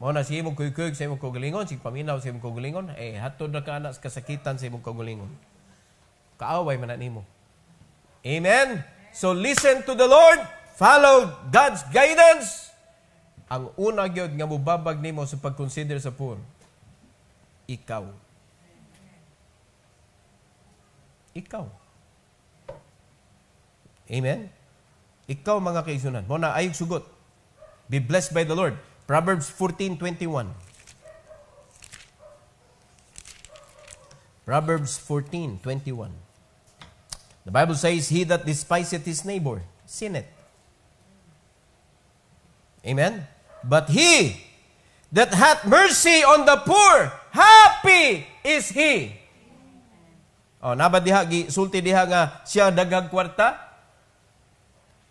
Mao na si imong kuyog sa imong kagalingon, si paminaw sa imong kagalingon, eh hatod na kana sa kasakitan sa imong kagalingon. Kaaway man nimo. Amen. So listen to the Lord, follow God's guidance. Ang una gyud nga mubabag nimo sa pagconsider sa poor ikaw. Ikaw. Amen? Ikaw mga kaisunan. Mo na ayog sugot. Be blessed by the Lord. Proverbs 14:21. Proverbs 14:21. The Bible says, "He that despiseth his neighbor sin it. Amen. But he that hath mercy on the poor, happy is he. Oh, naba diha gi sulti diha nga siya daghang kwarta?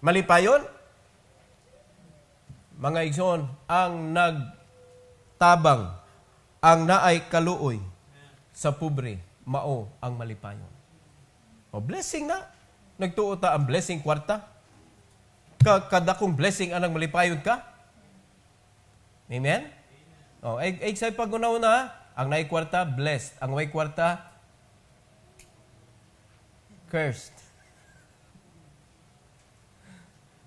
Mali pa yon? Mga igsoon, ang nagtabang ang naay kaluoy sa pobre mao ang malipayon. O oh, blessing na. nagtuota ang blessing kwarta. Kadakong blessing anang malipayon ka. Amen? Oh, ay, ay sa pagunaw na, ang nay kwarta, blessed. Ang way kwarta, cursed.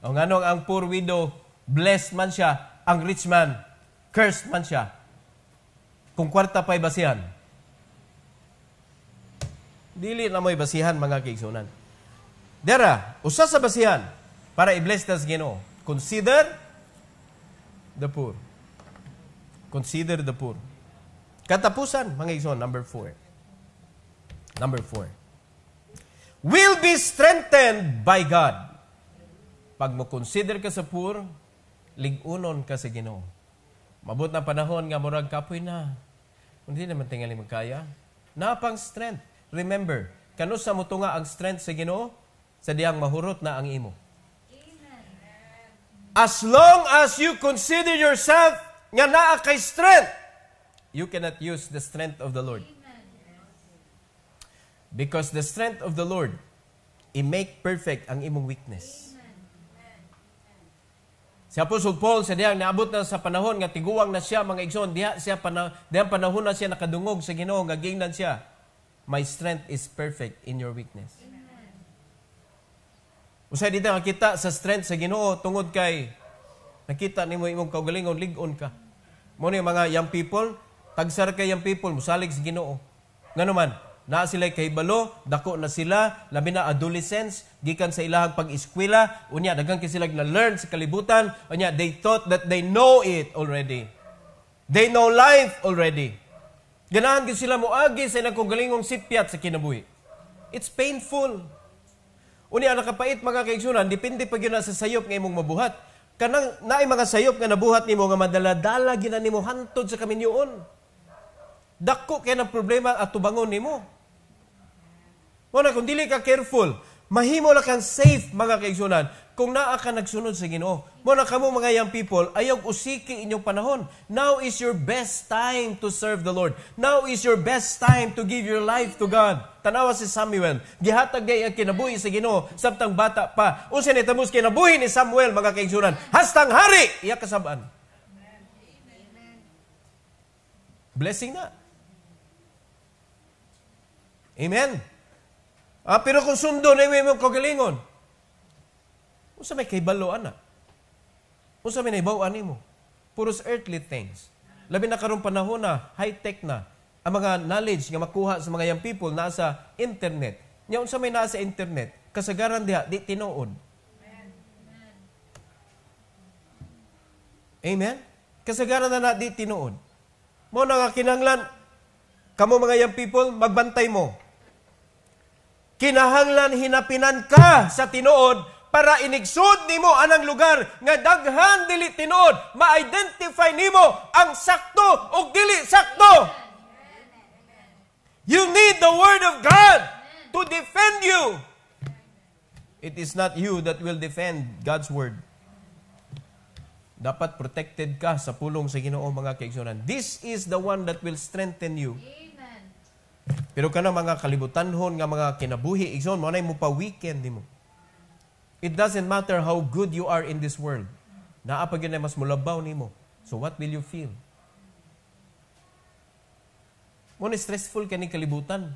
O nga nung ang poor widow, blessed man siya. Ang rich man, cursed man siya. Kung kwarta pa'y basihan. Dili na mo'y basihan, mga kaigsunan. Dera, usa sa basihan para i-bless tas Ginoo. Consider the poor. Consider the poor. Katapusan, mga igsoon, number four. Number four. Will be strengthened by God. Pag mo consider ka sa poor, ligunon ka sa Ginoo. Mabot na panahon nga murag kapoy na. Hindi naman tingali magkaya. Napang strength. Remember, kano sa mo nga ang strength sa Ginoo? Sa diyang mahurot na ang imo. As long as you consider yourself nga naa kay strength, you cannot use the strength of the Lord. Because the strength of the Lord, i-make perfect ang imong weakness. Si Apostol Paul, sa diyang naabot na sa panahon nga tiguwang na siya mga igsoon, diha siya panahon, diyang panahon na siya nakadungog sa Ginoo nga gingnan siya. My strength is perfect in your weakness. Usa Usay dito nga kita sa strength sa Ginoo tungod kay Nakita nimo imong kaugalingon, ligon ka. Mo ni mga young people, tagsar kay young people, musalig sa Ginoo. Ngano man, naa sila kay balo, dako na sila, labi na adolescence, gikan sa ilahang pag-eskwela, unya daghang kay sila na learn sa kalibutan, unya they thought that they know it already. They know life already. Ganahan gyud sila moagi sa nagkugalingong sipyat sa kinabuhi. It's painful. Unya ang nakapait mga kaigsunan, depende pa gyud sa sayop nga imong mabuhat kanang naay mga sayop nga nabuhat nimo nga madala-dala gina nimo hantod sa kaminyoon. Dako kay nang problema at tubangon nimo. Mo na kung dili ka careful, mahimo lang kang safe mga kaigsoonan kung naa ka nagsunod sa Ginoo. Mo na kamo mga young people, ayaw usiki inyong panahon. Now is your best time to serve the Lord. Now is your best time to give your life to God. Tanawa si Samuel, gihatag gay ang kinabuhi sa Ginoo samtang bata pa. Unsa ni tabos kinabuhi ni Samuel mga kaigsunan? Hastang hari iya kasab-an. Blessing na. Amen. Ah, pero kung sundo na mo kagalingon, Unsa may kahibalo ana? Unsa may nahibaw-an nimo? Purus earthly things. Labi na karong panahon na high-tech na ang mga knowledge nga makuha sa mga young people nasa internet. Nya unsa may nasa internet, kasagaran diha di tinuod. Amen. Kasagaran na na di tinuod. Mo na nga kinanglan kamo mga young people magbantay mo. Kinahanglan hinapinan ka sa tinuod para inigsud nimo anang lugar nga daghan dili tinuod ma-identify nimo ang sakto o dili sakto you need the word of God to defend you it is not you that will defend God's word dapat protected ka sa pulong sa Ginoo mga kaigsunan. This is the one that will strengthen you. Pero kana mga kalibutanhon nga mga kinabuhi igsoon mo nay mo pa weekend nimo. It doesn't matter how good you are in this world. Naapagin na mas mulabaw nimo. So what will you feel? Mo stressful ka ni kalibutan.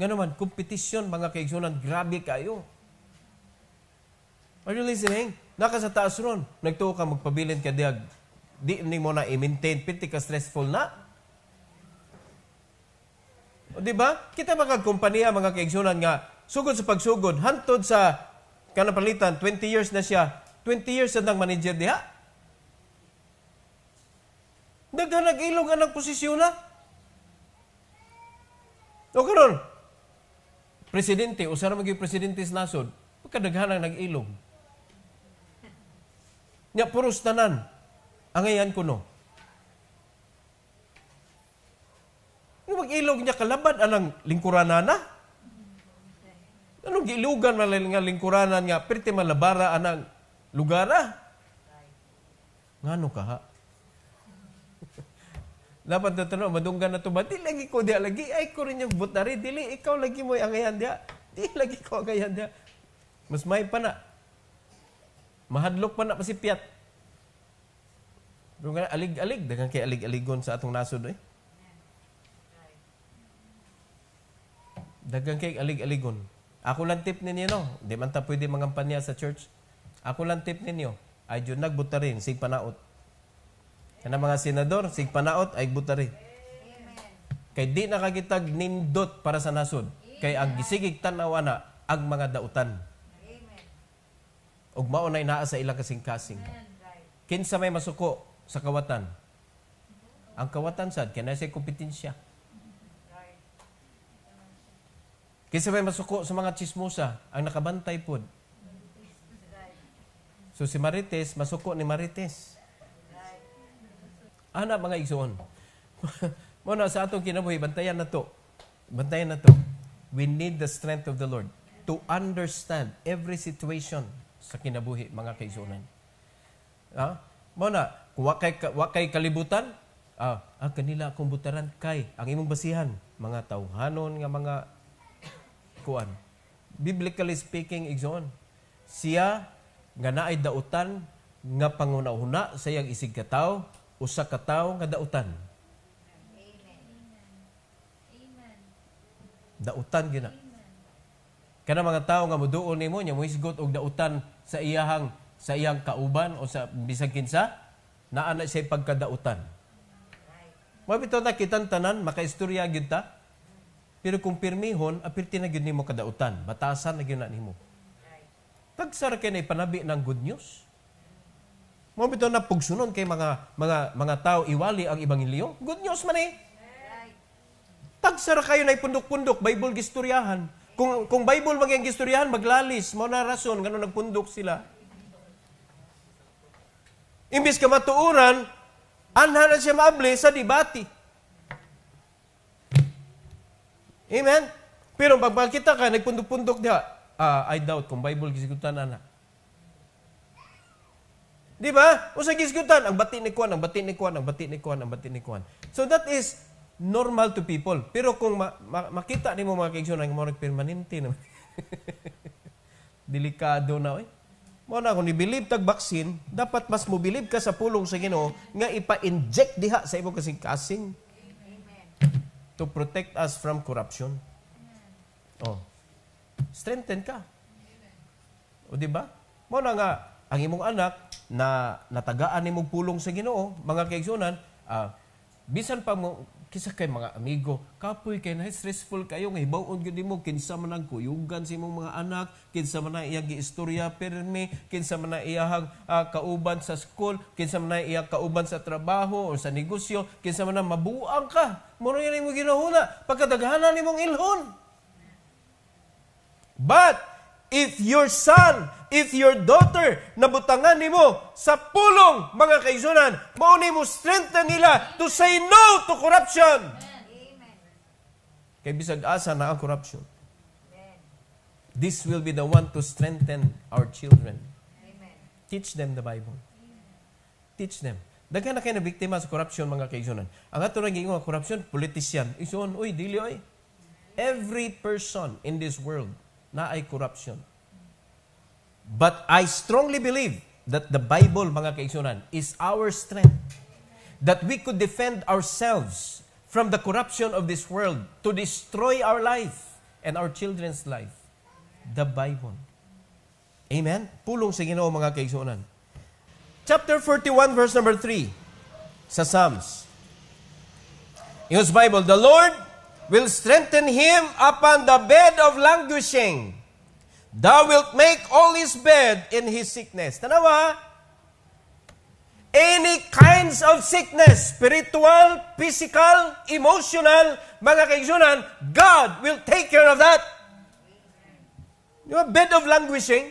Nga naman, competition mga kaigsunan, grabe kayo. Are you listening? Naka sa taas ron. Nagtuo ka magpabilin ka diag. Di ni mo na i-maintain piti ka stressful na. O di ba? Kita mga kumpanya mga kaigsunan nga sugod sa pagsugod hantod sa Kana palitan, 20 years na siya. 20 years na nang manager diha. Daghanag ilog ang nagposisyon na. O karon, presidente, o sana maging presidente sa nasod, pagkadaghan ang nag-ilog. Nya puros tanan. Angayan ko no. Nung mag-ilog niya kalabad, alang lingkuran na na. Ano gilugan man nga lingkuranan nga perti malabara anang lugara? Ngano ka ha? <laughs> Dapat na tanong, madunggan na to ba? Di lagi ko diya lagi. Ay ko rin yung butari. Dili, ikaw lagi mo ang ayan diya. Di lagi ko ang ayan diya. Mas may pa na. Mahadlok pa na pa si Piat. Pero alig-alig. Dagan kay alig-aligon sa atong nasod eh. Dagan kay alig-aligon. Ako lang tip ninyo, no? Di man ta pwede mangampanya sa church. Ako lang tip ninyo. Ay dyan nagbuta rin, sig panaot. Kana mga senador, sig panaot, ay buta rin. Kay di nakagitag nindot para sa nasod. Kay ang gisigig tanaw na, ang mga dautan. Ug mao na inaa sa ilang kasing-kasing. Kinsa may masuko sa kawatan. Ang kawatan sad, kaya na kompetensya. Kasi may masuko sa mga chismosa, ang nakabantay po. So si Marites, masuko ni Marites. Ana mga igsoon. <laughs> Muna sa atong kinabuhi, bantayan na to. Bantayan na to. We need the strength of the Lord to understand every situation sa kinabuhi, mga kaigsoonan. Ha? Muna, kung wakay, wakay kalibutan, ah, ah, kanila akong butaran kay ang imong basihan, mga tawhanon nga mga kuan. Biblically speaking, igsoon, siya nga naay dautan nga pangunahuna sa iyang isig kataw usa ka tawo nga dautan. Amen. Amen. Dautan gina. Kana mga tawo nga moduol nimo nya mohisgot og dautan sa iyang sa iyang kauban o sa bisag kinsa naa na siya pagkadautan. bitaw na kitang tanan, makaistorya gid ta. Pero kung pirmihon, apirti na gyud nimo kadautan, batasan na gyud nimo. Tagsara kay na panabi ng good news. Mo bitaw na pugsunon kay mga mga mga tao iwali ang ebanghelyo. Good news man eh. Tagsara kayo na pundok-pundok Bible gistoryahan. Kung kung Bible magyang gistoryahan, maglalis mo na rason ngano nagpundok sila. Imbis ka matuuran, anha siya maabli sa debate. Amen? Pero pag kita ka, nagpundok-pundok diha, ah, I doubt kung Bible gisigutan ana. Di ba? Usa gisigutan, ang bati ni Kuan, ang bati ni Kuan, ang bati ni Kuan, ang bati ni Kuan. So that is normal to people. Pero kung ma- ma- makita nimo mga kaigsyon ang mga permanente naman. <laughs> Delikado na, eh. Mo na kung i-believe tag vaccine, dapat mas mo believe ka sa pulong sa Ginoo nga ipa-inject diha sa imo kasing kasing to protect us from corruption. Oh. Strengthen ka. O di ba? Mo na nga ang imong anak na natagaan imong pulong sa Ginoo, mga kaigsoonan, uh, ah, bisan pa mo Kisa kay mga amigo, kapoy kay na stressful kayo nga hibaw-on gyud nimo kinsa man ang kuyugan sa imong mga anak, kinsa man ang iyang giistorya pirmi, kinsa man ang iyang uh, ah, kauban sa school, kinsa man ang iyang kauban sa trabaho o sa negosyo, kinsa man ang mabuang ka. Muro yan imong ginahuna pagkadaghanan imong ilhon. But if your son, if your daughter, nabutangan nimo sa pulong, mga kaizunan, mauni mo strength na nila to say no to corruption. Amen. Kay bisag asa na ang corruption. Amen. This will be the one to strengthen our children. Amen. Teach them the Bible. Amen. Teach them. Daghan na kayo na biktima sa corruption, mga kaizunan. Ang ato nang gingawa, corruption, politician. Ison, uy, dili, uy. Every person in this world na ay corruption. But I strongly believe that the Bible, mga kaigsunan, is our strength. That we could defend ourselves from the corruption of this world to destroy our life and our children's life. The Bible. Amen? Pulong sa Ginoo, mga kaigsunan. Chapter 41, verse number 3 sa Psalms. In His Bible, The Lord will strengthen him upon the bed of languishing. Thou wilt make all his bed in his sickness. Tanawa, any kinds of sickness, spiritual, physical, emotional, mga kaigsunan, God will take care of that. Di ba, bed of languishing?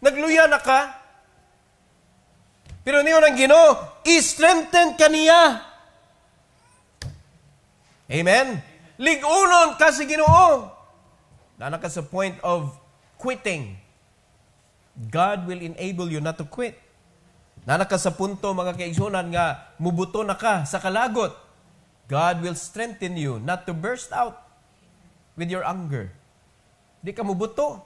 Nagluya na ka? Pero niyo ng gino, i-strengthen ka niya Amen? Ligunon ka si Ginoo. Na ka sa point of quitting. God will enable you not to quit. Nana ka sa punto mga kaigsunan nga mubuto na ka sa kalagot. God will strengthen you not to burst out with your anger. Di ka mubuto.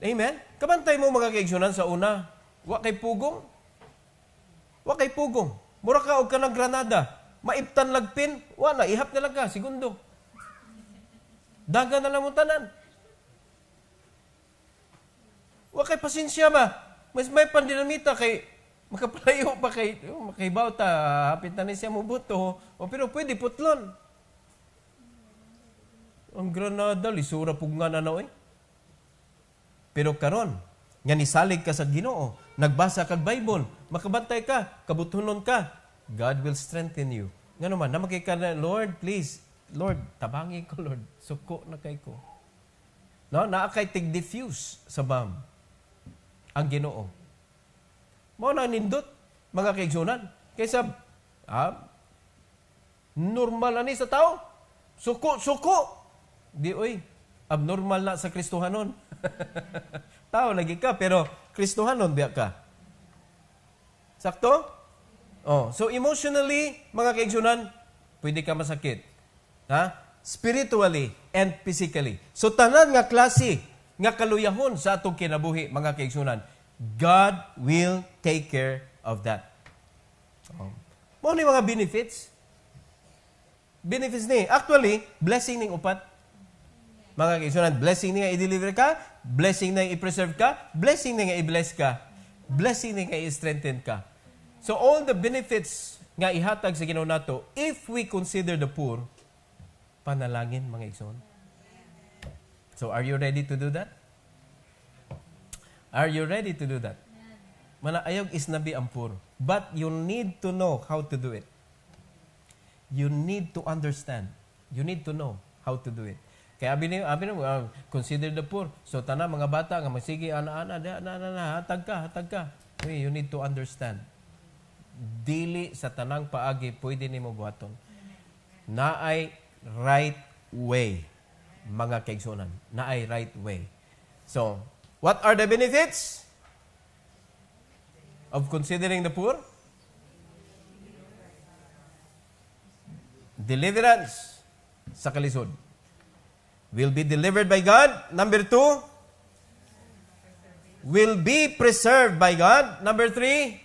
Amen? Kabantay mo mga kaigsunan sa una. Wa kay pugong. Wa kay pugong. Mura ka og kanang granada maiptan lagpin, wala, ihap na lang ka, segundo. Daga na lang mong tanan. Wa kay pasensya ba? Mas may pandinamita kay makapalayo pa kay oh, ta hapit na siya mo buto o oh, pero pwede putlon. Ang Granada lisura pug nga na eh. Pero karon nga nisalig ka sa Ginoo, nagbasa kag Bible, makabantay ka, kabutunon ka, God will strengthen you. Nga naman, namagay ka na, Lord, please, Lord, tabangin ko, Lord. Suko na kay ko. No, naa kay tig-diffuse sa BAM. Ang ginoo. Mao na nindot, mga kaigsunan. Kaysa, ah, normal na ni sa tao. Suko, suko. Di, oy, abnormal na sa Kristohanon. nun. <laughs> tao, lagi ka, pero Kristohanon nun, biya ka. Sakto? Oh, so emotionally, mga kaigsunan, pwede ka masakit. Ha? Spiritually and physically. So tanan nga klase nga kaluyahon sa atong kinabuhi, mga kaigsunan, God will take care of that. Oh. Mo ni mga benefits? Benefits ni. Actually, blessing ning upat. Mga kaigsunan, blessing ni nga i-deliver ka, blessing na i-preserve ka, blessing ni nga i-bless ka, blessing ni nga i-strengthen ka. So all the benefits nga ihatag sa Ginoo nato if we consider the poor panalangin mga igsoon. So are you ready to do that? Are you ready to do that? Mana ayog is nabi ang poor. But you need to know how to do it. You need to understand. You need to know how to do it. Kaya abi niyo, abi niyo, uh, consider the poor. So tanang mga bata nga magsige ana ana ana ana hatag ka, hatag ka. Hey, you need to understand dili sa tanang paagi pwede nimo buhaton. Naay right way mga kaigsunan. Naay right way. So, what are the benefits of considering the poor? Deliverance sa kalisod. Will be delivered by God. Number two, will be preserved by God. Number three,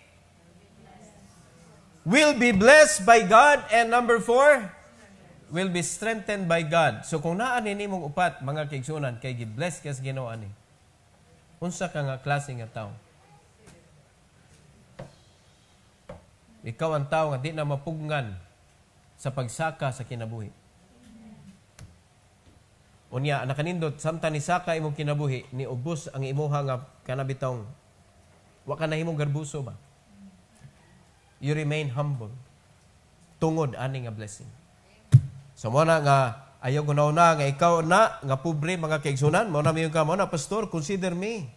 will be blessed by God. And number four, will be strengthened by God. So kung naa ni mong upat, mga kigsunan, kay gi-bless sa ginoo ani. Unsa ka nga klase nga tao? Ikaw ang tao nga di na mapugngan sa pagsaka sa kinabuhi. Unya, nakanindot, samta ni saka imong kinabuhi, ni ubos ang imuha nga kanabitong, wa ka na himong garbuso ba? you remain humble. Tungod ani nga blessing. So mo na nga ayaw ko na una, nga ikaw na, nga pobre, mga kaigsunan, mo na mayong ka, mo na, pastor, consider me.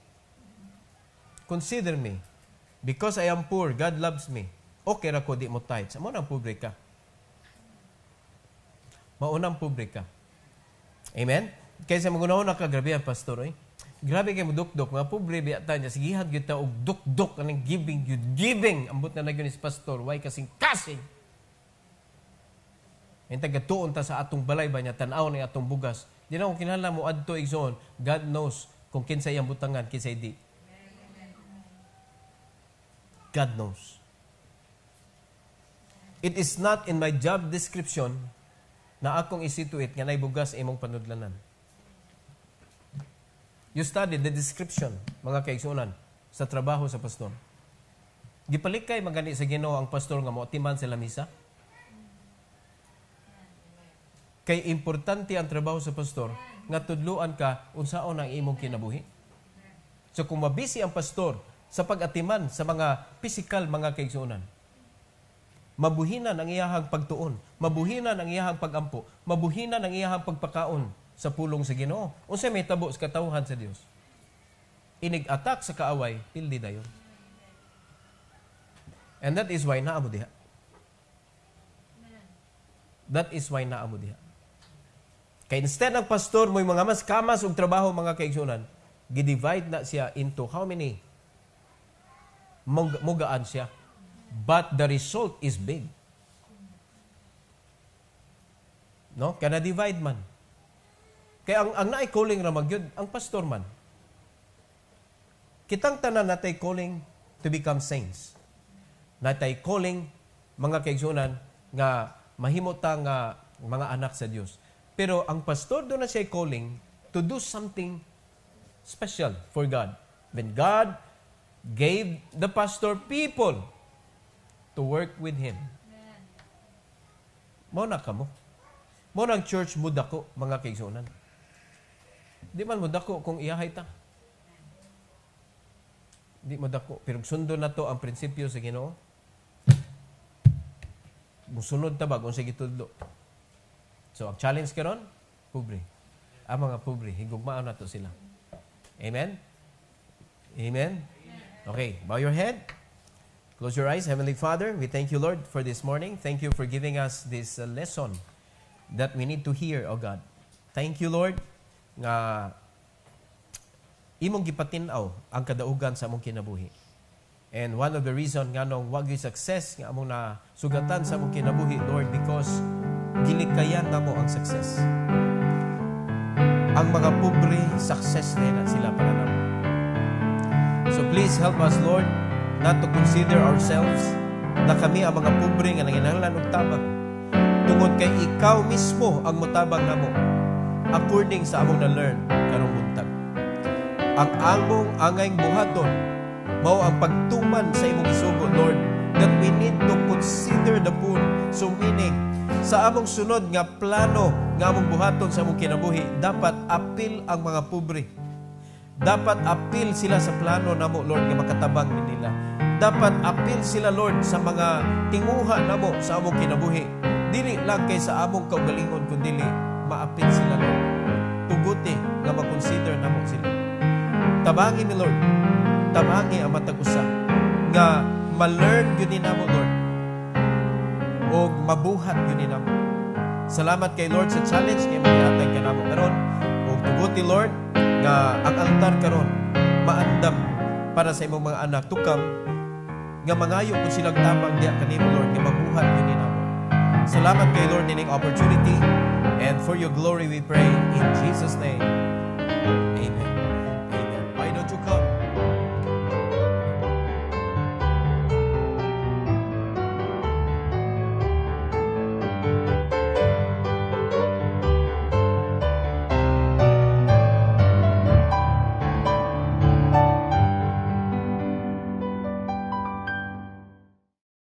Consider me. Because I am poor, God loves me. Okay ra ko di mo tight Mo na pobre ka. Maunang pobre ka. Amen? Kaysa mo na ka, grabe ang pastor, eh? grabe kay mo dukdok nga pobre biya ta niya sigihad gyud ta og dukdok aning giving you giving ambot na nagyud is pastor why kasi kasi kasing Ang tagatuon ta sa atong balay ba niya tan-aw ni atong bugas. Di na kung kinahanglan mo adto igsoon, God knows kung kinsa ang butangan, kinsa di. God knows. It is not in my job description na akong isituate nga nay bugas imong panudlanan. You study the description, mga kaigsunan, sa trabaho sa pastor. Gipalikay magani sa Ginoo ang pastor nga mo timan sa misa. Kay importante ang trabaho sa pastor nga tudloan ka unsaon ang imong kinabuhi. So kung mabisi ang pastor sa pag-atiman sa mga physical mga kaigsunan, mabuhinan ang iyahang pagtuon, mabuhinan ang iyahang pagampo, mabuhinan ang iyahang pagpakaon, sa pulong sa Ginoo. Unsa may tabo sa katawhan sa Dios? Inig-attack sa kaaway, pildi dayon. And that is why naa mo diha. That is why naa mo diha. Kay instead ng pastor mo'y mga mas kamas og trabaho mga kaigsunan, gidivide na siya into how many? Mug- mugaan siya. But the result is big. No? Kana divide man. Kaya ang, ang naay calling ra magyud ang pastor man. Kitang tanan natay calling to become saints. Natay calling mga kaigsunan nga mahimo ta nga mga anak sa Dios. Pero ang pastor do na siya calling to do something special for God. When God gave the pastor people to work with him. Mo na kamo. Mo ang church mo dako mga kaigsunan. Di man mo dako kung iyahay ta. Di mo dako. Pero sundo na to ang prinsipyo sa Ginoo. Musunod ta ba kung sa gitudlo. So, ang challenge karon pobre. Ang mga pobre, higugmaan na to sila. Amen? Amen? Okay, bow your head. Close your eyes. Heavenly Father, we thank you, Lord, for this morning. Thank you for giving us this uh, lesson that we need to hear, O oh God. Thank you, Lord, nga imong gipatinaw aw ang kadaugan sa among kinabuhi. And one of the reason nga nung wag success nga among na sugatan sa among kinabuhi, Lord, because ginikayan na mo ang success. Ang mga pobre, success na sila para na So please help us, Lord, not to consider ourselves na kami ang mga pobre nga nanginahanglan og tabang. Tungod kay ikaw mismo ang mutabang namo according sa among na-learn karong buntag. Ang among angayng buhaton mao ang pagtuman sa imong isugo Lord that we need to consider the poor. So meaning, sa among sunod nga plano nga among buhaton sa among kinabuhi, dapat apil ang mga pobre. Dapat apil sila sa plano namo Lord nga makatabang nila. Dapat apil sila Lord sa mga tinguha namo sa among kinabuhi. Dili lang kay sa among kaugalingon kundi maapil sila Lord mabuti nga makonsider namo sila. Tabangi ni Lord, tabangi ang matag-usa nga ma-learn yun ni namo Lord o mabuhat yun ni namo. Salamat kay Lord sa challenge kay magihatag ka namo karon o tuguti Lord nga ang altar karon maandam para sa imong mga anak tukam nga mangayo kun silang tamang diya kanimo Lord nga mabuhat yun ni namo. Salamat kay Lord nining opportunity and for your glory we pray in Jesus' name.